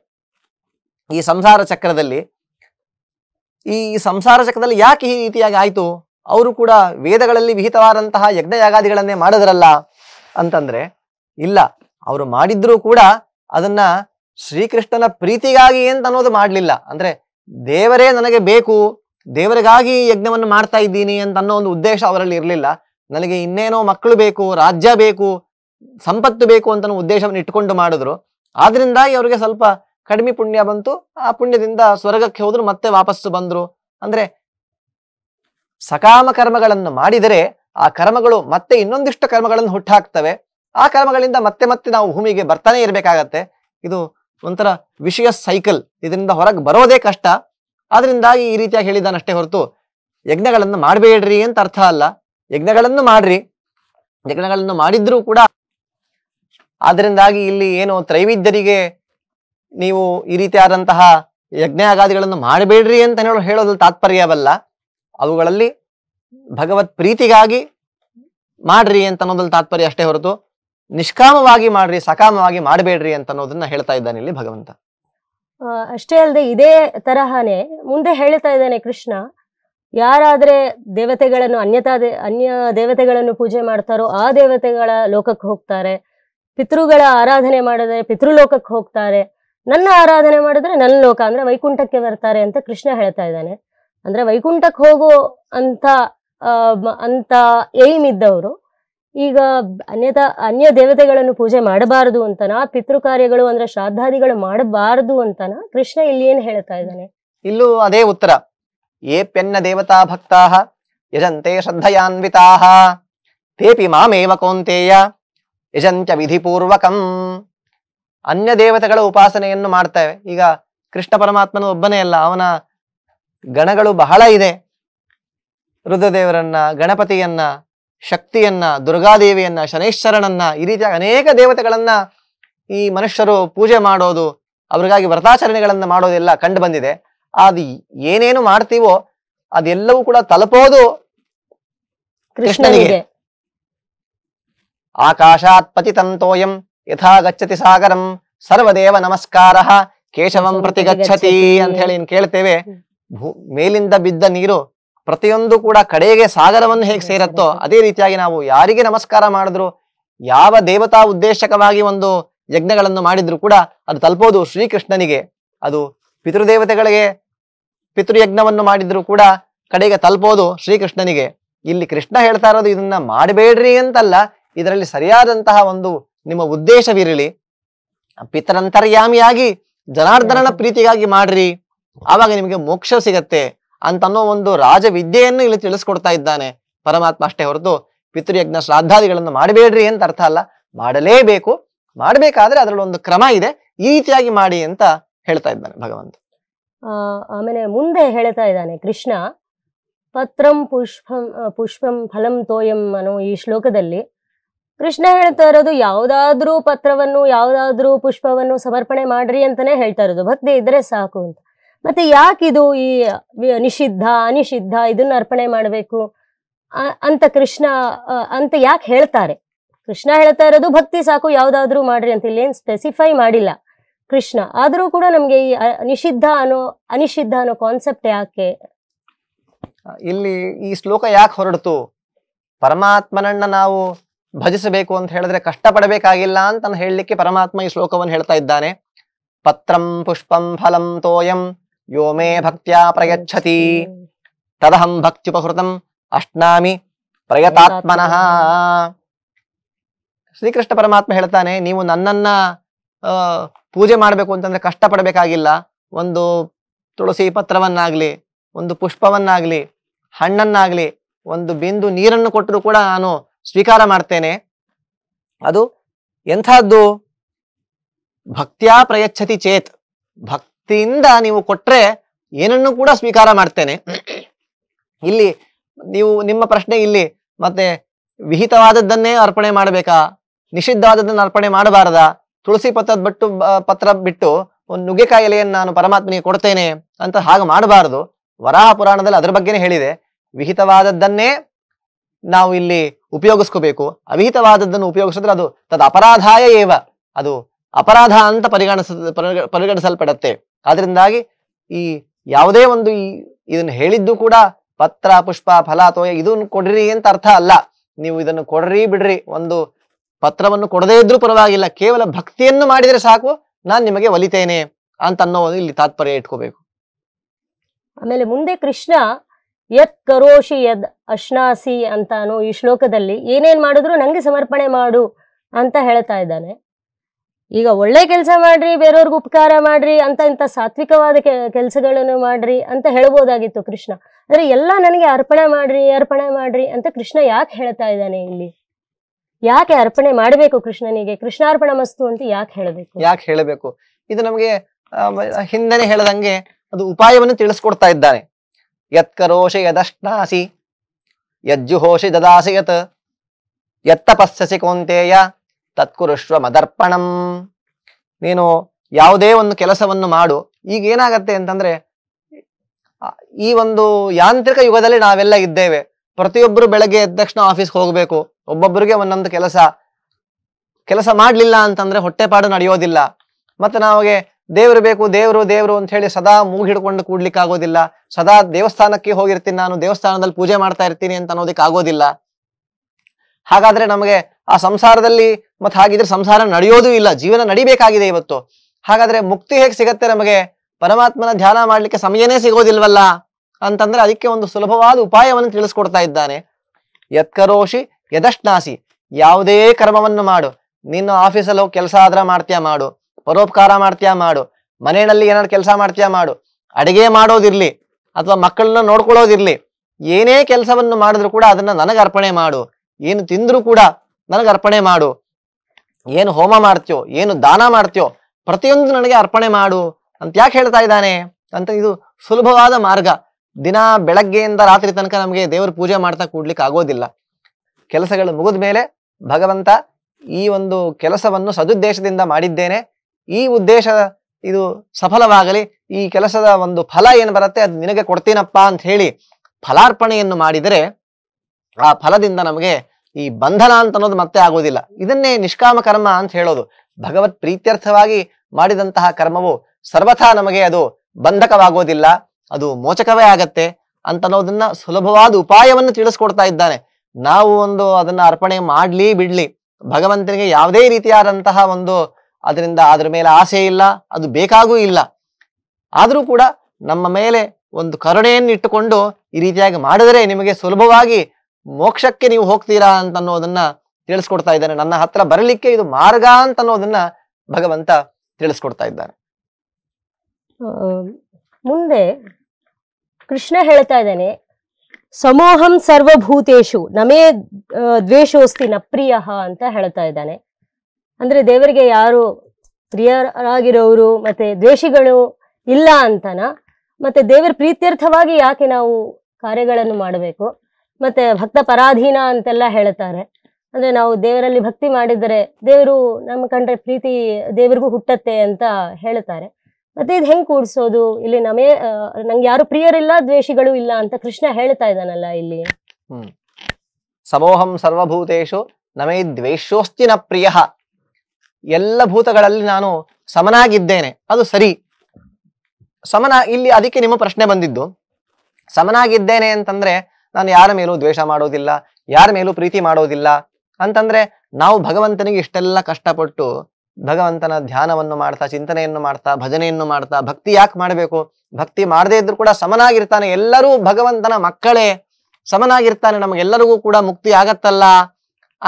ಈ ಸಂಸಾರ ಚಕ್ರದಲ್ಲಿ ಈ ಸಂಸಾರ ಚಕ್ರದಲ್ಲಿ ಯಾಕೆ ಈ ರೀತಿಯಾಗಿ ಆಯಿತು ಅವರು ಕೂಡ ವೇದಗಳಲ್ಲಿ ವಿಹಿತವಾದಂತಹ ಯಜ್ಞ ಯಜ್ಞಯಾಗಾದಿಗಳನ್ನೇ ಮಾಡಿದ್ರಲ್ಲ ಅಂತಂದ್ರೆ ಇಲ್ಲ ಅವರು ಮಾಡಿದ್ರೂ ಕೂಡ ಅದನ್ನ ಶ್ರೀಕೃಷ್ಣನ ಪ್ರೀತಿಗಾಗಿ ಅಂತ ಅನ್ನೋದು ಮಾಡಲಿಲ್ಲ ಅಂದ್ರೆ ದೇವರೇ ನನಗೆ ಬೇಕು ದೇವರಿಗಾಗಿ ಯಜ್ಞವನ್ನು ಮಾಡ್ತಾ ಇದ್ದೀನಿ ಅಂತ ಅನ್ನೋ ಒಂದು ಉದ್ದೇಶ ಅವರಲ್ಲಿ ಇರಲಿಲ್ಲ ನನಗೆ ಇನ್ನೇನೋ ಮಕ್ಕಳು ಬೇಕು ರಾಜ್ಯ ಬೇಕು ಸಂಪತ್ತು ಬೇಕು ಅಂತ ಉದ್ದೇಶವನ್ನು ಇಟ್ಕೊಂಡು ಮಾಡಿದ್ರು ಆದ್ರಿಂದಾಗಿ ಅವರಿಗೆ ಸ್ವಲ್ಪ ಕಡಿಮೆ ಪುಣ್ಯ ಬಂತು ಆ ಪುಣ್ಯದಿಂದ ಸ್ವರ್ಗಕ್ಕೆ ಹೋದ್ರು ಮತ್ತೆ ವಾಪಸ್ಸು ಬಂದ್ರು ಅಂದ್ರೆ ಸಕಾಮ ಕರ್ಮಗಳನ್ನು ಮಾಡಿದರೆ ಆ ಕರ್ಮಗಳು ಮತ್ತೆ ಇನ್ನೊಂದಿಷ್ಟು ಕರ್ಮಗಳನ್ನು ಹುಟ್ಟಾಕ್ತವೆ ಆ ಕರ್ಮಗಳಿಂದ ಮತ್ತೆ ಮತ್ತೆ ನಾವು ಭೂಮಿಗೆ ಬರ್ತಾನೆ ಇರಬೇಕಾಗತ್ತೆ ಇದು ಒಂಥರ ವಿಷಯ ಸೈಕಲ್ ಇದರಿಂದ ಹೊರಗೆ ಬರೋದೇ ಕಷ್ಟ ಆದ್ರಿಂದಾಗಿ ಈ ರೀತಿಯಾಗಿ ಹೇಳಿದಾನಷ್ಟೇ ಹೊರತು ಯಜ್ಞಗಳನ್ನು ಮಾಡಬೇಡ್ರಿ ಅಂತ ಅರ್ಥ ಅಲ್ಲ ಯಜ್ಞಗಳನ್ನು ಮಾಡ್ರಿ ಯಜ್ಞಗಳನ್ನು ಮಾಡಿದ್ರೂ ಕೂಡ ಆದ್ರಿಂದಾಗಿ ಇಲ್ಲಿ ಏನು ತ್ರೈವಿದ್ಯರಿಗೆ ನೀವು ಈ ರೀತಿಯಾದಂತಹ ಯಜ್ಞಾಗಾದಿಗಳನ್ನು ಮಾಡಬೇಡ್ರಿ ಅಂತ ಹೇಳೋ ತಾತ್ಪರ್ಯವಲ್ಲ ಅವುಗಳಲ್ಲಿ ಭಗವತ್ ಪ್ರೀತಿಗಾಗಿ ಮಾಡ್ರಿ ಅಂತ ಅನ್ನೋದ್ರಲ್ಲಿ ತಾತ್ಪರ್ಯ ಅಷ್ಟೇ ಹೊರತು ನಿಷ್ಕಾಮವಾಗಿ ಮಾಡ್ರಿ ಸಕಾಮವಾಗಿ ಮಾಡಬೇಡ್ರಿ ಅಂತ ಅನ್ನೋದನ್ನ ಹೇಳ್ತಾ ಇದ್ದಾನೆ ಇಲ್ಲಿ ಭಗವಂತ ಅಷ್ಟೇ ಅಲ್ಲದೆ ಇದೇ ತರಹನೇ ಮುಂದೆ ಹೇಳ್ತಾ ಇದ್ದಾನೆ ಕೃಷ್ಣ ಯಾರಾದರೆ ದೇವತೆಗಳನ್ನು ಅನ್ಯತಾ ದೇ ಅನ್ಯ ದೇವತೆಗಳನ್ನು ಪೂಜೆ ಮಾಡ್ತಾರೋ ಆ ದೇವತೆಗಳ ಲೋಕಕ್ಕೆ ಹೋಗ್ತಾರೆ ಪಿತೃಗಳ ಆರಾಧನೆ ಮಾಡಿದ್ರೆ ಪಿತೃಲೋಕಕ್ಕೆ ಹೋಗ್ತಾರೆ ನನ್ನ ಆರಾಧನೆ ಮಾಡಿದ್ರೆ ನನ್ನ ಲೋಕ ಅಂದ್ರೆ ವೈಕುಂಠಕ್ಕೆ ಬರ್ತಾರೆ ಅಂತ ಕೃಷ್ಣ ಹೇಳ್ತಾ ಇದ್ದಾನೆ ಅಂದ್ರೆ ವೈಕುಂಠಕ್ಕೆ ಹೋಗೋ ಅಂತ ಅಂತ ಏಮ್ ಇದ್ದವರು ಈಗ ಅನ್ಯತಾ ಅನ್ಯ ದೇವತೆಗಳನ್ನು ಪೂಜೆ ಮಾಡಬಾರದು ಅಂತನಾ ಪಿತೃ ಕಾರ್ಯಗಳು ಅಂದ್ರೆ ಶ್ರಾದ್ದಾದಿಗಳು ಮಾಡಬಾರದು ಅಂತನ ಕೃಷ್ಣ ಇಲ್ಲಿ ಏನ್ ಹೇಳ್ತಾ ಇದ್ದಾನೆ ಇಲ್ಲೂ ಅದೇ ಉತ್ತರ ಏಪ್ಯನ್ನ ದೇವತಾ ಭಕ್ತಾ ಯಜಂತೆ ಶ್ರದ್ಧಯಾನ್ವಿತಾ ತೇಪಿ ಮಾಮೇವ ಕೌಂತೇಯ ವಿಧಿ ವಿಧಿಪೂರ್ವಕಂ ಅನ್ಯ ದೇವತೆಗಳ ಉಪಾಸನೆಯನ್ನು ಮಾಡ್ತೇವೆ ಈಗ ಕೃಷ್ಣ ಪರಮಾತ್ಮನು ಒಬ್ಬನೇ ಅಲ್ಲ ಅವನ ಗಣಗಳು ಬಹಳ ಇದೆ ರುದ್ರದೇವರನ್ನ ಗಣಪತಿಯನ್ನ ಶಕ್ತಿಯನ್ನ ದುರ್ಗಾದೇವಿಯನ್ನ ಶನೇಶ್ವರನನ್ನ ಈ ರೀತಿಯ ಅನೇಕ ದೇವತೆಗಳನ್ನ ಈ ಮನುಷ್ಯರು ಪೂಜೆ ಮಾಡೋದು ಅವರಿಗಾಗಿ ವ್ರತಾಚರಣೆಗಳನ್ನು ಮಾಡೋದೆಲ್ಲ ಕಂಡು ಬಂದಿದೆ ಅದು ಏನೇನು ಮಾಡ್ತೀವೋ ಅದೆಲ್ಲವೂ ಕೂಡ ತಲುಪೋದು ಕೃಷ್ಣನಿಗೆ ಆಕಾಶಾತ್ ತಂತೋಯಂ ಯಥಾ ಗಚ್ಚತಿ ಸಾಗರಂ ಸರ್ವದೇವ ನಮಸ್ಕಾರ ಕೇಶವಂ ಪ್ರತಿ ಗಚ್ಚತಿ ಅಂತ ಹೇಳಿ ಕೇಳ್ತೇವೆ ಮೇಲಿಂದ ಬಿದ್ದ ನೀರು ಪ್ರತಿಯೊಂದು ಕೂಡ ಕಡೆಗೆ ಸಾಗರವನ್ನು ಹೇಗೆ ಸೇರತ್ತೋ ಅದೇ ರೀತಿಯಾಗಿ ನಾವು ಯಾರಿಗೆ ನಮಸ್ಕಾರ ಮಾಡಿದ್ರು ಯಾವ ದೇವತಾ ಉದ್ದೇಶಕವಾಗಿ ಒಂದು ಯಜ್ಞಗಳನ್ನು ಮಾಡಿದ್ರು ಕೂಡ ಅದು ತಲುಪೋದು ಶ್ರೀಕೃಷ್ಣನಿಗೆ ಅದು ಪಿತೃದೇವತೆಗಳಿಗೆ ಪಿತೃಯಜ್ಞವನ್ನು ಮಾಡಿದ್ರು ಕೂಡ ಕಡೆಗೆ ತಲುಪೋದು ಶ್ರೀಕೃಷ್ಣನಿಗೆ ಇಲ್ಲಿ ಕೃಷ್ಣ ಹೇಳ್ತಾ ಇರೋದು ಇದನ್ನ ಮಾಡಬೇಡ್ರಿ ಅಂತಲ್ಲ ಇದರಲ್ಲಿ ಸರಿಯಾದಂತಹ ಒಂದು ನಿಮ್ಮ ಉದ್ದೇಶವಿರಲಿ ಪಿತರಂತರ್ಯಾಮಿಯಾಗಿ ಜನಾರ್ದನನ ಪ್ರೀತಿಗಾಗಿ ಮಾಡ್ರಿ ಆವಾಗ ನಿಮಗೆ ಮೋಕ್ಷ ಸಿಗತ್ತೆ ಅಂತನ್ನೋ ಒಂದು ರಾಜವಿದ್ಯೆಯನ್ನು ಇಲ್ಲಿ ತಿಳಿಸ್ಕೊಡ್ತಾ ಇದ್ದಾನೆ ಪರಮಾತ್ಮ ಅಷ್ಟೇ ಹೊರತು ಪಿತೃಯಜ್ಞ ಶ್ರಾದ್ದಾದಿಗಳನ್ನು ಮಾಡಬೇಡ್ರಿ ಅಂತ ಅರ್ಥ ಅಲ್ಲ ಮಾಡಲೇಬೇಕು ಮಾಡಬೇಕಾದ್ರೆ ಅದರಲ್ಲಿ ಒಂದು ಕ್ರಮ ಇದೆ ಈ ರೀತಿಯಾಗಿ ಮಾಡಿ ಅಂತ ಹೇಳ್ತಾ ಇದ್ದಾನೆ ಭಗವಂತ ಆಮೇಲೆ ಮುಂದೆ ಹೇಳ್ತಾ ಇದ್ದಾನೆ ಕೃಷ್ಣ ಪತ್ರಂ ಪುಷ್ಪಂ ಪುಷ್ಪಂ ಫಲಂ ತೋಯಂ ಅನ್ನೋ ಈ ಶ್ಲೋಕದಲ್ಲಿ ಕೃಷ್ಣ ಹೇಳ್ತಾ ಇರೋದು ಯಾವುದಾದ್ರೂ ಪತ್ರವನ್ನು ಯಾವುದಾದ್ರೂ ಪುಷ್ಪವನ್ನು ಸಮರ್ಪಣೆ ಮಾಡ್ರಿ ಅಂತಾನೆ ಹೇಳ್ತಾ ಇರೋದು ಭಕ್ತಿ ಇದ್ರೆ ಸಾಕು ಅಂತ ಮತ್ತೆ ಯಾಕಿದು ಈ ನಿಷಿದ್ಧ ಅನಿಷಿದ್ಧ ಇದನ್ನ ಅರ್ಪಣೆ ಮಾಡಬೇಕು ಅಂತ ಕೃಷ್ಣ ಅಂತ ಯಾಕೆ ಹೇಳ್ತಾರೆ ಕೃಷ್ಣ ಹೇಳ್ತಾ ಇರೋದು ಭಕ್ತಿ ಸಾಕು ಯಾವ್ದಾದ್ರೂ ಮಾಡ್ರಿ ಅಂತ ಏನ್ ಸ್ಪೆಸಿಫೈ ಮಾಡಿಲ್ಲ ಕೃಷ್ಣ ಆದರೂ ಕೂಡ ನಮ್ಗೆ ಈ ನಿಷಿದ್ಧ ಅನ್ನೋ ಅನಿಷಿದ್ಧ ಅನ್ನೋ ಕಾನ್ಸೆಪ್ಟ್ ಯಾಕೆ ಇಲ್ಲಿ ಈ ಶ್ಲೋಕ ಯಾಕೆ ಹೊರಡ್ತು ಪರಮಾತ್ಮನನ್ನ ನಾವು ಭಜಿಸಬೇಕು ಅಂತ ಹೇಳಿದ್ರೆ ಕಷ್ಟಪಡಬೇಕಾಗಿಲ್ಲ ಅಂತ ಹೇಳಲಿಕ್ಕೆ ಪರಮಾತ್ಮ ಈ ಶ್ಲೋಕವನ್ನು ಹೇಳ್ತಾ ಇದ್ದಾನೆ ಪತ್ರಂ ಪುಷ್ಪಂ ಫಲಂ ತೋಯಂ ಯೋ ಮೇ ಭಕ್ತ್ಯಾ ಪ್ರಯಚ್ಛತಿ ತದಹಂ ಭಕ್ತ್ಯುಪಹೃತಂ ಅಷ್ಟಾಮಿ ಪ್ರಯತಾತ್ಮನಃ ಶ್ರೀಕೃಷ್ಣ ಪರಮಾತ್ಮ ಹೇಳ್ತಾನೆ ನೀವು ನನ್ನನ್ನ ಪೂಜೆ ಮಾಡಬೇಕು ಅಂತಂದ್ರೆ ಕಷ್ಟ ಪಡಬೇಕಾಗಿಲ್ಲ ಒಂದು ತುಳಸಿ ಪತ್ರವನ್ನಾಗ್ಲಿ ಒಂದು ಪುಷ್ಪವನ್ನಾಗ್ಲಿ ಹಣ್ಣನ್ನಾಗ್ಲಿ ಒಂದು ಬಿಂದು ನೀರನ್ನು ಕೊಟ್ಟರು ಕೂಡ ನಾನು ಸ್ವೀಕಾರ ಮಾಡ್ತೇನೆ ಅದು ಎಂಥದ್ದು ಭಕ್ತ್ಯಾ ಪ್ರಯಚ್ಛತಿ ಚೇತ್ ಭಕ್ತಿಯಿಂದ ನೀವು ಕೊಟ್ರೆ ಏನನ್ನು ಕೂಡ ಸ್ವೀಕಾರ ಮಾಡ್ತೇನೆ ಇಲ್ಲಿ ನೀವು ನಿಮ್ಮ ಪ್ರಶ್ನೆ ಇಲ್ಲಿ ಮತ್ತೆ ವಿಹಿತವಾದದ್ದನ್ನೇ ಅರ್ಪಣೆ ಮಾಡಬೇಕಾ ನಿಷಿದ್ಧವಾದದ್ದನ್ನು ಅರ್ಪಣೆ ಮಾಡಬಾರದಾ ತುಳಸಿ ಪತ್ರದ ಬಿಟ್ಟು ಪತ್ರ ಬಿಟ್ಟು ಒಂದು ನುಗ್ಗೆಕಾಯಿ ಎಲೆಯನ್ನು ನಾನು ಪರಮಾತ್ಮನಿಗೆ ಕೊಡ್ತೇನೆ ಅಂತ ಹಾಗೆ ಮಾಡಬಾರದು ವರಾಹ ಪುರಾಣದಲ್ಲಿ ಅದರ ಬಗ್ಗೆನೇ ಹೇಳಿದೆ ವಿಹಿತವಾದದ್ದನ್ನೇ ನಾವು ಇಲ್ಲಿ ಉಪಯೋಗಿಸ್ಕೋಬೇಕು ಅವಿಹಿತವಾದದ್ದನ್ನು ಉಪಯೋಗಿಸಿದ್ರೆ ಅದು ತದ ಅಪರಾಧಾಯ ಏವ ಅದು ಅಪರಾಧ ಅಂತ ಪರಿಗಣಿಸ ಪರಿಗಣಿಸಲ್ಪಡತ್ತೆ ಆದ್ರಿಂದಾಗಿ ಈ ಯಾವುದೇ ಒಂದು ಈ ಇದನ್ನು ಹೇಳಿದ್ದು ಕೂಡ ಪತ್ರ ಪುಷ್ಪ ಫಲ ಅಥವಾ ಇದನ್ನು ಕೊಡ್ರಿ ಅಂತ ಅರ್ಥ ಅಲ್ಲ ನೀವು ಇದನ್ನು ಕೊಡ್ರಿ ಬಿಡ್ರಿ ಒಂದು ಪತ್ರವನ್ನು ಕೊಡದೇ ಇದ್ರೂ ಪರವಾಗಿಲ್ಲ ಕೇವಲ ಭಕ್ತಿಯನ್ನು ಮಾಡಿದರೆ ಸಾಕು ನಾನು ನಿಮಗೆ ಒಲಿತೇನೆ ಅಂತ ಅನ್ನೋದು ಇಲ್ಲಿ ತಾತ್ಪರ್ಯ ಇಟ್ಕೋಬೇಕು ಆಮೇಲೆ ಮುಂದೆ ಕೃಷ್ಣ ಯತ್ ಕರೋಶಿ ಯದ್ ಅಶ್ನಾಸಿ ಅಂತಾನು ಈ ಶ್ಲೋಕದಲ್ಲಿ ಏನೇನ್ ಮಾಡಿದ್ರು ನಂಗೆ ಸಮರ್ಪಣೆ ಮಾಡು ಅಂತ ಹೇಳ್ತಾ ಇದ್ದಾನೆ ಈಗ ಒಳ್ಳೆ ಕೆಲಸ ಮಾಡ್ರಿ ಬೇರೆಯವ್ರಿಗೂ ಉಪಕಾರ ಮಾಡ್ರಿ ಅಂತ ಇಂಥ ಸಾತ್ವಿಕವಾದ ಕೆಲಸಗಳನ್ನು ಮಾಡ್ರಿ ಅಂತ ಹೇಳ್ಬೋದಾಗಿತ್ತು ಕೃಷ್ಣ ಅಂದ್ರೆ ಎಲ್ಲ ನನಗೆ ಅರ್ಪಣೆ ಮಾಡ್ರಿ ಅರ್ಪಣೆ ಮಾಡ್ರಿ ಅಂತ ಕೃಷ್ಣ ಯಾಕೆ ಹೇಳ್ತಾ ಇದ್ದಾನೆ ಇಲ್ಲಿ ಯಾಕೆ ಅರ್ಪಣೆ ಮಾಡಬೇಕು ಕೃಷ್ಣನಿಗೆ ಕೃಷ್ಣಾರ್ಪಣ ಮಸ್ತು ಅಂತ ಯಾಕೆ ಹೇಳಬೇಕು ಯಾಕೆ ಹೇಳಬೇಕು ಇದು ನಮಗೆ ಹಿಂದನೆ ಹೇಳದಂಗೆ ಅದು ಉಪಾಯವನ್ನು ತಿಳಿಸ್ಕೊಡ್ತಾ ಇದ್ದಾನೆ ಯತ್ ಯದಷ್ಟಾಸಿ ಯಜ್ಜುಹೋಷಿ ದದಾಸಿ ಯತ್ ಎತ್ತಪಸ್ಸಸಿ ಕೋಂತೆಯ ತತ್ಕುರುಷ್ವ ಮದರ್ಪಣಂ ನೀನು ಯಾವುದೇ ಒಂದು ಕೆಲಸವನ್ನು ಮಾಡು ಈಗ ಏನಾಗತ್ತೆ ಅಂತಂದ್ರೆ ಈ ಒಂದು ಯಾಂತ್ರಿಕ ಯುಗದಲ್ಲಿ ನಾವೆಲ್ಲ ಇದ್ದೇವೆ ಪ್ರತಿಯೊಬ್ಬರು ಬೆಳಗ್ಗೆ ಎದ್ದ ತಕ್ಷಣ ಆಫೀಸ್ ಹೋಗಬೇಕು ಒಬ್ಬೊಬ್ಬರಿಗೆ ಒಂದೊಂದು ಕೆಲಸ ಕೆಲಸ ಮಾಡ್ಲಿಲ್ಲ ಅಂತಂದ್ರೆ ಹೊಟ್ಟೆಪಾಡು ನಡೆಯೋದಿಲ್ಲ ಮತ್ತೆ ನಮಗೆ ದೇವ್ರು ಬೇಕು ದೇವರು ದೇವರು ಅಂತ ಹೇಳಿ ಸದಾ ಮೂಗು ಹಿಡ್ಕೊಂಡು ಕೂಡ್ಲಿಕ್ಕೆ ಆಗೋದಿಲ್ಲ ಸದಾ ದೇವಸ್ಥಾನಕ್ಕೆ ಹೋಗಿರ್ತೀನಿ ನಾನು ದೇವಸ್ಥಾನದಲ್ಲಿ ಪೂಜೆ ಮಾಡ್ತಾ ಇರ್ತೀನಿ ಅಂತ ಅನ್ನೋದಕ್ಕೆ ಆಗೋದಿಲ್ಲ ಹಾಗಾದ್ರೆ ನಮಗೆ ಆ ಸಂಸಾರದಲ್ಲಿ ಮತ್ತೆ ಹಾಗಿದ್ರೆ ಸಂಸಾರ ನಡೆಯೋದೂ ಇಲ್ಲ ಜೀವನ ನಡಿಬೇಕಾಗಿದೆ ಇವತ್ತು ಹಾಗಾದ್ರೆ ಮುಕ್ತಿ ಹೇಗೆ ಸಿಗತ್ತೆ ನಮಗೆ ಪರಮಾತ್ಮನ ಧ್ಯಾನ ಮಾಡ್ಲಿಕ್ಕೆ ಸಮಯನೇ ಸಿಗೋದಿಲ್ವಲ್ಲ ಅಂತಂದ್ರೆ ಅದಕ್ಕೆ ಒಂದು ಸುಲಭವಾದ ಉಪಾಯವನ್ನು ತಿಳಿಸ್ಕೊಡ್ತಾ ಇದ್ದಾನೆ ಯತ್ಕರೋಶಿ ಯದಶ್ನಾಸಿ ಯಾವುದೇ ಕರ್ಮವನ್ನು ಮಾಡು ನಿನ್ನ ಆಫೀಸಲ್ಲಿ ಹೋಗಿ ಕೆಲಸ ಆದ್ರೆ ಮಾಡ್ತೀಯ ಮಾಡು ಪರೋಪಕಾರ ಮಾಡ್ತೀಯ ಮಾಡು ಮನೆಯಲ್ಲಿ ಏನಾದ್ರು ಕೆಲಸ ಮಾಡ್ತೀಯ ಮಾಡು ಅಡಿಗೆ ಮಾಡೋದಿರ್ಲಿ ಅಥವಾ ಮಕ್ಕಳನ್ನ ನೋಡ್ಕೊಳ್ಳೋದಿರ್ಲಿ ಏನೇ ಕೆಲಸವನ್ನು ಮಾಡಿದ್ರು ಕೂಡ ಅದನ್ನ ನನಗೆ ಅರ್ಪಣೆ ಮಾಡು ಏನು ತಿಂದರೂ ಕೂಡ ನನಗೆ ಅರ್ಪಣೆ ಮಾಡು ಏನು ಹೋಮ ಮಾಡ್ತೀಯೋ ಏನು ದಾನ ಮಾಡ್ತೀಯೋ ಪ್ರತಿಯೊಂದು ನನಗೆ ಅರ್ಪಣೆ ಮಾಡು ಅಂತ ಯಾಕೆ ಹೇಳ್ತಾ ಇದ್ದಾನೆ ಅಂತ ಇದು ಸುಲಭವಾದ ಮಾರ್ಗ ದಿನ ಬೆಳಗ್ಗೆಯಿಂದ ರಾತ್ರಿ ತನಕ ನಮಗೆ ದೇವರ ಪೂಜೆ ಮಾಡ್ತಾ ಕೂಡ್ಲಿಕ್ಕೆ ಆಗೋದಿಲ್ಲ ಕೆಲಸಗಳು ಮುಗಿದ ಮೇಲೆ ಭಗವಂತ ಈ ಒಂದು ಕೆಲಸವನ್ನು ಸದುದ್ದೇಶದಿಂದ ಮಾಡಿದ್ದೇನೆ ಈ ಉದ್ದೇಶ ಇದು ಸಫಲವಾಗಲಿ ಈ ಕೆಲಸದ ಒಂದು ಫಲ ಏನು ಬರುತ್ತೆ ಅದು ನಿನಗೆ ಕೊಡ್ತೀನಪ್ಪ ಅಂತ ಹೇಳಿ ಫಲಾರ್ಪಣೆಯನ್ನು ಮಾಡಿದರೆ ಆ ಫಲದಿಂದ ನಮಗೆ ಈ ಬಂಧನ ಅಂತ ಅನ್ನೋದು ಮತ್ತೆ ಆಗೋದಿಲ್ಲ ಇದನ್ನೇ ನಿಷ್ಕಾಮ ಕರ್ಮ ಅಂತ ಹೇಳೋದು ಭಗವತ್ ಪ್ರೀತ್ಯರ್ಥವಾಗಿ ಮಾಡಿದಂತಹ ಕರ್ಮವು ಸರ್ವಥಾ ನಮಗೆ ಅದು ಬಂಧಕವಾಗೋದಿಲ್ಲ ಅದು ಮೋಚಕವೇ ಆಗತ್ತೆ ಅಂತ ಅನ್ನೋದನ್ನ ಸುಲಭವಾದ ಉಪಾಯವನ್ನು ತಿಳಿಸ್ಕೊಡ್ತಾ ಇದ್ದಾನೆ ನಾವು ಒಂದು ಅದನ್ನ ಅರ್ಪಣೆ ಮಾಡ್ಲಿ ಬಿಡ್ಲಿ ಭಗವಂತನಿಗೆ ಯಾವುದೇ ರೀತಿಯಾದಂತಹ ಒಂದು ಅದರಿಂದ ಅದ್ರ ಮೇಲೆ ಆಸೆ ಇಲ್ಲ ಅದು ಬೇಕಾಗೂ ಇಲ್ಲ ಆದರೂ ಕೂಡ ನಮ್ಮ ಮೇಲೆ ಒಂದು ಕರುಣೆಯನ್ನು ಇಟ್ಟುಕೊಂಡು ಈ ರೀತಿಯಾಗಿ ಮಾಡಿದರೆ ನಿಮಗೆ ಸುಲಭವಾಗಿ ಮೋಕ್ಷಕ್ಕೆ ನೀವು ಹೋಗ್ತೀರಾ ಅಂತ ಅನ್ನೋದನ್ನ ತಿಳಿಸ್ಕೊಡ್ತಾ ಇದ್ದಾನೆ ನನ್ನ ಹತ್ರ ಬರಲಿಕ್ಕೆ ಇದು ಮಾರ್ಗ ಅಂತ ಅನ್ನೋದನ್ನ ಭಗವಂತ ತಿಳಿಸ್ಕೊಡ್ತಾ ಇದ್ದಾನೆ ಮುಂದೆ ಕೃಷ್ಣ ಹೇಳ್ತಾ ಇದ್ದಾನೆ ಸಮೋಹಂ ಸರ್ವಭೂತೇಶು ನಮೇ ದ್ವೇಷೋಸ್ತಿ ಪ್ರಿಯ ಅಂತ ಹೇಳ್ತಾ ಇದ್ದಾನೆ ಅಂದ್ರೆ ದೇವರಿಗೆ ಯಾರು ಪ್ರಿಯರಾಗಿರೋರು ಮತ್ತೆ ದ್ವೇಷಿಗಳು ಇಲ್ಲ ಅಂತನ ಮತ್ತೆ ದೇವರ ಪ್ರೀತ್ಯರ್ಥವಾಗಿ ಯಾಕೆ ನಾವು ಕಾರ್ಯಗಳನ್ನು ಮಾಡಬೇಕು ಮತ್ತೆ ಭಕ್ತ ಪರಾಧೀನ ಅಂತೆಲ್ಲ ಹೇಳ್ತಾರೆ ಅಂದ್ರೆ ನಾವು ದೇವರಲ್ಲಿ ಭಕ್ತಿ ಮಾಡಿದರೆ ದೇವರು ನಮ್ಮ ಕಂಡ್ರೆ ಪ್ರೀತಿ ದೇವರಿಗೂ ಹುಟ್ಟತ್ತೆ ಅಂತ ಹೇಳ್ತಾರೆ ಮತ್ತೆ ಇದು ಹೆಂಗ್ ಕೂಡ್ಸೋದು ಇಲ್ಲಿ ನಮೇ ನಂಗೆ ಯಾರು ಪ್ರಿಯರಿಲ್ಲ ದ್ವೇಷಿಗಳು ಇಲ್ಲ ಅಂತ ಕೃಷ್ಣ ಹೇಳ್ತಾ ಇದ್ದಾನಲ್ಲ ಇಲ್ಲಿ ಸಮೋಹಂ ಸರ್ವಭೂತೇಶು ನಮೇ ದ್ವೇಷೋಸ್ತಿನ ಪ್ರಿಯ ಎಲ್ಲ ಭೂತಗಳಲ್ಲಿ ನಾನು ಸಮನಾಗಿದ್ದೇನೆ ಅದು ಸರಿ ಸಮನ ಇಲ್ಲಿ ಅದಕ್ಕೆ ನಿಮ್ಮ ಪ್ರಶ್ನೆ ಬಂದಿದ್ದು ಸಮನಾಗಿದ್ದೇನೆ ಅಂತಂದ್ರೆ ನಾನು ಯಾರ ಮೇಲೂ ದ್ವೇಷ ಮಾಡೋದಿಲ್ಲ ಯಾರ ಮೇಲೂ ಪ್ರೀತಿ ಮಾಡೋದಿಲ್ಲ ಅಂತಂದ್ರೆ ನಾವು ಭಗವಂತನಿಗೆ ಇಷ್ಟೆಲ್ಲ ಕಷ್ಟಪಟ್ಟು ಭಗವಂತನ ಧ್ಯಾನವನ್ನು ಮಾಡ್ತಾ ಚಿಂತನೆಯನ್ನು ಮಾಡ್ತಾ ಭಜನೆಯನ್ನು ಮಾಡ್ತಾ ಭಕ್ತಿ ಯಾಕೆ ಮಾಡಬೇಕು ಭಕ್ತಿ ಮಾಡದೇ ಇದ್ರು ಕೂಡ ಸಮನಾಗಿರ್ತಾನೆ ಎಲ್ಲರೂ ಭಗವಂತನ ಮಕ್ಕಳೇ ಸಮನಾಗಿರ್ತಾನೆ ನಮಗೆಲ್ಲರಿಗೂ ಕೂಡ ಮುಕ್ತಿ ಆಗತ್ತಲ್ಲ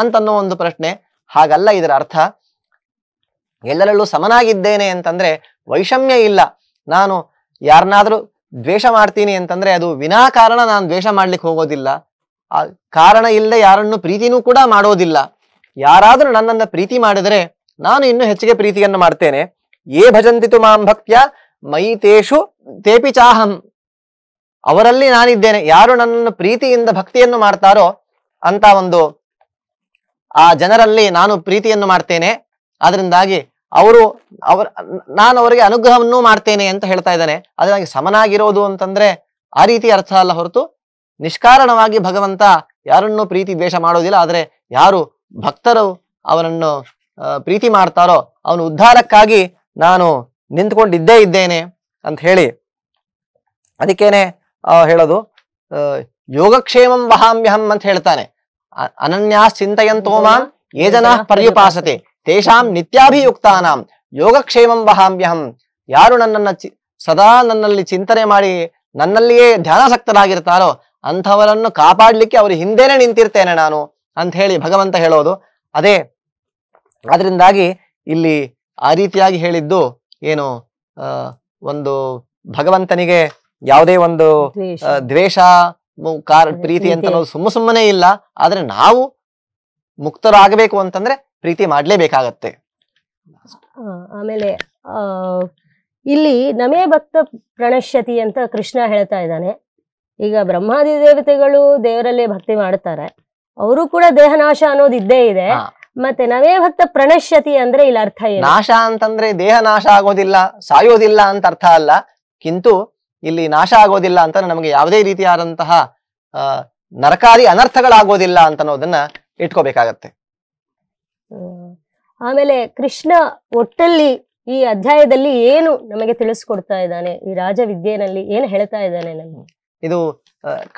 ಅಂತನ್ನೋ ಒಂದು ಪ್ರಶ್ನೆ ಹಾಗಲ್ಲ ಇದರ ಅರ್ಥ ಎಲ್ಲರಲ್ಲೂ ಸಮನಾಗಿದ್ದೇನೆ ಅಂತಂದ್ರೆ ವೈಷಮ್ಯ ಇಲ್ಲ ನಾನು ಯಾರನ್ನಾದ್ರೂ ದ್ವೇಷ ಮಾಡ್ತೀನಿ ಅಂತಂದ್ರೆ ಅದು ವಿನಾಕಾರಣ ನಾನು ದ್ವೇಷ ಮಾಡ್ಲಿಕ್ಕೆ ಹೋಗೋದಿಲ್ಲ ಆ ಕಾರಣ ಇಲ್ಲದೆ ಯಾರನ್ನು ಪ್ರೀತಿನೂ ಕೂಡ ಮಾಡೋದಿಲ್ಲ ಯಾರಾದರೂ ನನ್ನನ್ನು ಪ್ರೀತಿ ಮಾಡಿದರೆ ನಾನು ಇನ್ನೂ ಹೆಚ್ಚಿಗೆ ಪ್ರೀತಿಯನ್ನು ಮಾಡ್ತೇನೆ ಏ ಭಜಂತಿತು ಮಾಂ ಭಕ್ತ್ಯ ಮೈ ತೇಷು ತೇಪಿ ಚಾಹಂ ಅವರಲ್ಲಿ ನಾನಿದ್ದೇನೆ ಯಾರು ನನ್ನನ್ನು ಪ್ರೀತಿಯಿಂದ ಭಕ್ತಿಯನ್ನು ಮಾಡ್ತಾರೋ ಅಂತ ಒಂದು ಆ ಜನರಲ್ಲಿ ನಾನು ಪ್ರೀತಿಯನ್ನು ಮಾಡ್ತೇನೆ ಅದರಿಂದಾಗಿ ಅವರು ಅವರ ನಾನು ಅವರಿಗೆ ಅನುಗ್ರಹವನ್ನೂ ಮಾಡ್ತೇನೆ ಅಂತ ಹೇಳ್ತಾ ಇದ್ದಾನೆ ಅದರಾಗಿ ಸಮನಾಗಿರೋದು ಅಂತಂದ್ರೆ ಆ ರೀತಿ ಅರ್ಥ ಅಲ್ಲ ಹೊರತು ನಿಷ್ಕಾರಣವಾಗಿ ಭಗವಂತ ಯಾರನ್ನೂ ಪ್ರೀತಿ ದ್ವೇಷ ಮಾಡೋದಿಲ್ಲ ಆದರೆ ಯಾರು ಭಕ್ತರು ಅವರನ್ನು ಪ್ರೀತಿ ಮಾಡ್ತಾರೋ ಅವನ ಉದ್ಧಾರಕ್ಕಾಗಿ ನಾನು ನಿಂತ್ಕೊಂಡಿದ್ದೇ ಇದ್ದೇನೆ ಅಂತ ಹೇಳಿ ಅದಕ್ಕೇನೆ ಹೇಳೋದು ಯೋಗಕ್ಷೇಮಂ ವಹಾಮ್ಯಹಂ ಅಂತ ಹೇಳ್ತಾನೆ ಅನನ್ಯಾ ಮಾಂ ಯೇ ಜನ ಪರ್ಯುಪಾಸತೆ ತೇಷಾಂ ನಿತ್ಯಾಭಿಯುಕ್ತಾನಾಂ ಯೋಗಕ್ಷೇಮಂ ವಹಾಮ್ಯಹಂ ಯಾರು ನನ್ನನ್ನ ಸದಾ ನನ್ನಲ್ಲಿ ಚಿಂತನೆ ಮಾಡಿ ನನ್ನಲ್ಲಿಯೇ ಧ್ಯಾನಾಸಕ್ತರಾಗಿರ್ತಾರೋ ಅಂಥವರನ್ನು ಕಾಪಾಡಲಿಕ್ಕೆ ಅವರು ಹಿಂದೇನೆ ನಿಂತಿರ್ತೇನೆ ನಾನು ಅಂತ ಹೇಳಿ ಭಗವಂತ ಹೇಳೋದು ಅದೇ ಅದರಿಂದಾಗಿ ಇಲ್ಲಿ ಆ ರೀತಿಯಾಗಿ ಹೇಳಿದ್ದು ಏನು ಒಂದು ಭಗವಂತನಿಗೆ ಯಾವುದೇ ಒಂದು ದ್ವೇಷ ಪ್ರೀತಿ ಅಂತ ಸುಮ್ಮ ಸುಮ್ಮನೆ ಇಲ್ಲ ಆದ್ರೆ ನಾವು ಮುಕ್ತರಾಗಬೇಕು ಅಂತಂದ್ರೆ ಪ್ರೀತಿ ಮಾಡ್ಲೇಬೇಕಾಗತ್ತೆ ಆಮೇಲೆ ಇಲ್ಲಿ ನಮೇ ಭಕ್ತ ಪ್ರಣಶ್ಯತಿ ಅಂತ ಕೃಷ್ಣ ಹೇಳ್ತಾ ಇದ್ದಾನೆ ಈಗ ಬ್ರಹ್ಮಾದಿ ದೇವತೆಗಳು ದೇವರಲ್ಲೇ ಭಕ್ತಿ ಮಾಡುತ್ತಾರೆ ಅವರು ಕೂಡ ದೇಹನಾಶ ಅನ್ನೋದು ಇದ್ದೇ ಇದೆ ಮತ್ತೆ ನವೇ ಭಕ್ತ ಪ್ರಣಶ್ಯತಿ ಅಂದ್ರೆ ಇಲ್ಲಿ ಅರ್ಥ ಏನು ನಾಶ ಅಂತಂದ್ರೆ ದೇಹ ನಾಶ ಆಗೋದಿಲ್ಲ ಸಾಯೋದಿಲ್ಲ ಅಂತ ಅರ್ಥ ಅಲ್ಲ ಕಿಂತು ಇಲ್ಲಿ ನಾಶ ಆಗೋದಿಲ್ಲ ಅಂತ ನಮಗೆ ಯಾವುದೇ ರೀತಿಯಾದಂತಹ ನರಕಾರಿ ಅನರ್ಥಗಳಾಗೋದಿಲ್ಲ ಅಂತ ಅನ್ನೋದನ್ನ ಇಟ್ಕೋಬೇಕಾಗತ್ತೆ ಆಮೇಲೆ ಕೃಷ್ಣ ಒಟ್ಟಲ್ಲಿ ಈ ಅಧ್ಯಾಯದಲ್ಲಿ ಏನು ನಮಗೆ ತಿಳಿಸ್ಕೊಡ್ತಾ ಇದ್ದಾನೆ ಈ ರಾಜ ವಿದ್ಯೆನಲ್ಲಿ ಏನು ಹೇಳ್ತಾ ಇದ್ದಾನೆ ನಮಗೆ ಇದು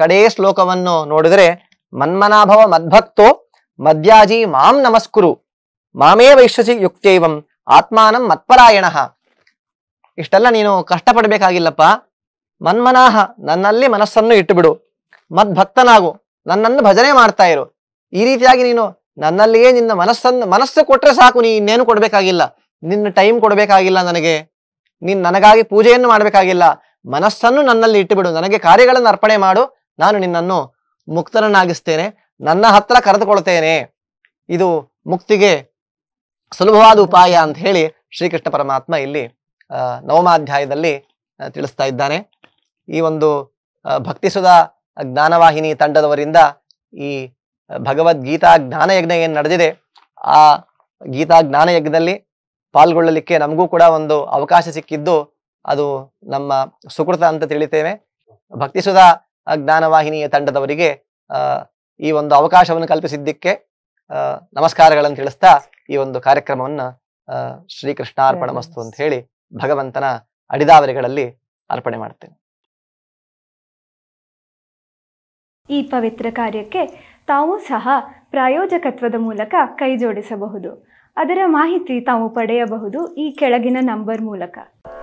ಕಡೆಯ ಶ್ಲೋಕವನ್ನು ನೋಡಿದ್ರೆ ಮನ್ಮನಾಭವ ಮದ್ಭಕ್ತೋ ಮದ್ಯಾಜಿ ಮಾಂ ನಮಸ್ಕುರು ಮಾಮೇ ವೈಶ್ವಸಿ ಯುಕ್ತೈವಂ ಆತ್ಮಾನಂ ಮತ್ಪರಾಯಣ ಇಷ್ಟೆಲ್ಲ ನೀನು ಕಷ್ಟಪಡಬೇಕಾಗಿಲ್ಲಪ್ಪ ಮನ್ಮನಾಹ ನನ್ನಲ್ಲಿ ಮನಸ್ಸನ್ನು ಇಟ್ಟುಬಿಡು ಮದ್ಭಕ್ತನಾಗು ನನ್ನನ್ನು ಭಜನೆ ಮಾಡ್ತಾ ಇರು ಈ ರೀತಿಯಾಗಿ ನೀನು ನನ್ನಲ್ಲಿಯೇ ನಿನ್ನ ಮನಸ್ಸನ್ನು ಮನಸ್ಸು ಕೊಟ್ಟರೆ ಸಾಕು ನೀ ಇನ್ನೇನು ಕೊಡಬೇಕಾಗಿಲ್ಲ ನಿನ್ನ ಟೈಮ್ ಕೊಡಬೇಕಾಗಿಲ್ಲ ನನಗೆ ನೀನು ನನಗಾಗಿ ಪೂಜೆಯನ್ನು ಮಾಡಬೇಕಾಗಿಲ್ಲ ಮನಸ್ಸನ್ನು ನನ್ನಲ್ಲಿ ಇಟ್ಟುಬಿಡು ನನಗೆ ಕಾರ್ಯಗಳನ್ನು ಅರ್ಪಣೆ ಮಾಡು ನಾನು ನಿನ್ನನ್ನು ಮುಕ್ತನನ್ನಾಗಿಸ್ತೇನೆ ನನ್ನ ಹತ್ರ ಕರೆದುಕೊಳ್ತೇನೆ ಇದು ಮುಕ್ತಿಗೆ ಸುಲಭವಾದ ಉಪಾಯ ಅಂತ ಹೇಳಿ ಶ್ರೀಕೃಷ್ಣ ಪರಮಾತ್ಮ ಇಲ್ಲಿ ನವಮಾಧ್ಯಾಯದಲ್ಲಿ ತಿಳಿಸ್ತಾ ಇದ್ದಾನೆ ಈ ಒಂದು ಭಕ್ತಿಸುಧ ಜ್ಞಾನವಾಹಿನಿ ತಂಡದವರಿಂದ ಈ ಭಗವದ್ಗೀತಾ ಜ್ಞಾನಯಜ್ಞ ಏನು ನಡೆದಿದೆ ಆ ಗೀತಾ ಜ್ಞಾನಯಜ್ಞದಲ್ಲಿ ಪಾಲ್ಗೊಳ್ಳಲಿಕ್ಕೆ ನಮಗೂ ಕೂಡ ಒಂದು ಅವಕಾಶ ಸಿಕ್ಕಿದ್ದು ಅದು ನಮ್ಮ ಸುಕೃತ ಅಂತ ತಿಳಿತೇವೆ ಭಕ್ತಿಸುಧ ಜ್ಞಾನವಾಹಿನಿಯ ತಂಡದವರಿಗೆ ಈ ಒಂದು ಅವಕಾಶವನ್ನು ಕಲ್ಪಿಸಿದ್ದಕ್ಕೆ ನಮಸ್ಕಾರಗಳನ್ನು ತಿಳಿಸ್ತಾ ಈ ಒಂದು ಕಾರ್ಯಕ್ರಮವನ್ನ ಶ್ರೀಕೃಷ್ಣಾರ್ಪಣ ಮಸ್ತು ಅಂತ ಹೇಳಿ ಭಗವಂತನ ಅಡಿದಾವರಿಗಳಲ್ಲಿ ಅರ್ಪಣೆ ಮಾಡ್ತೇನೆ ಈ ಪವಿತ್ರ ಕಾರ್ಯಕ್ಕೆ ತಾವು ಸಹ ಪ್ರಾಯೋಜಕತ್ವದ ಮೂಲಕ ಕೈ ಜೋಡಿಸಬಹುದು ಅದರ ಮಾಹಿತಿ ತಾವು ಪಡೆಯಬಹುದು ಈ ಕೆಳಗಿನ ನಂಬರ್ ಮೂಲಕ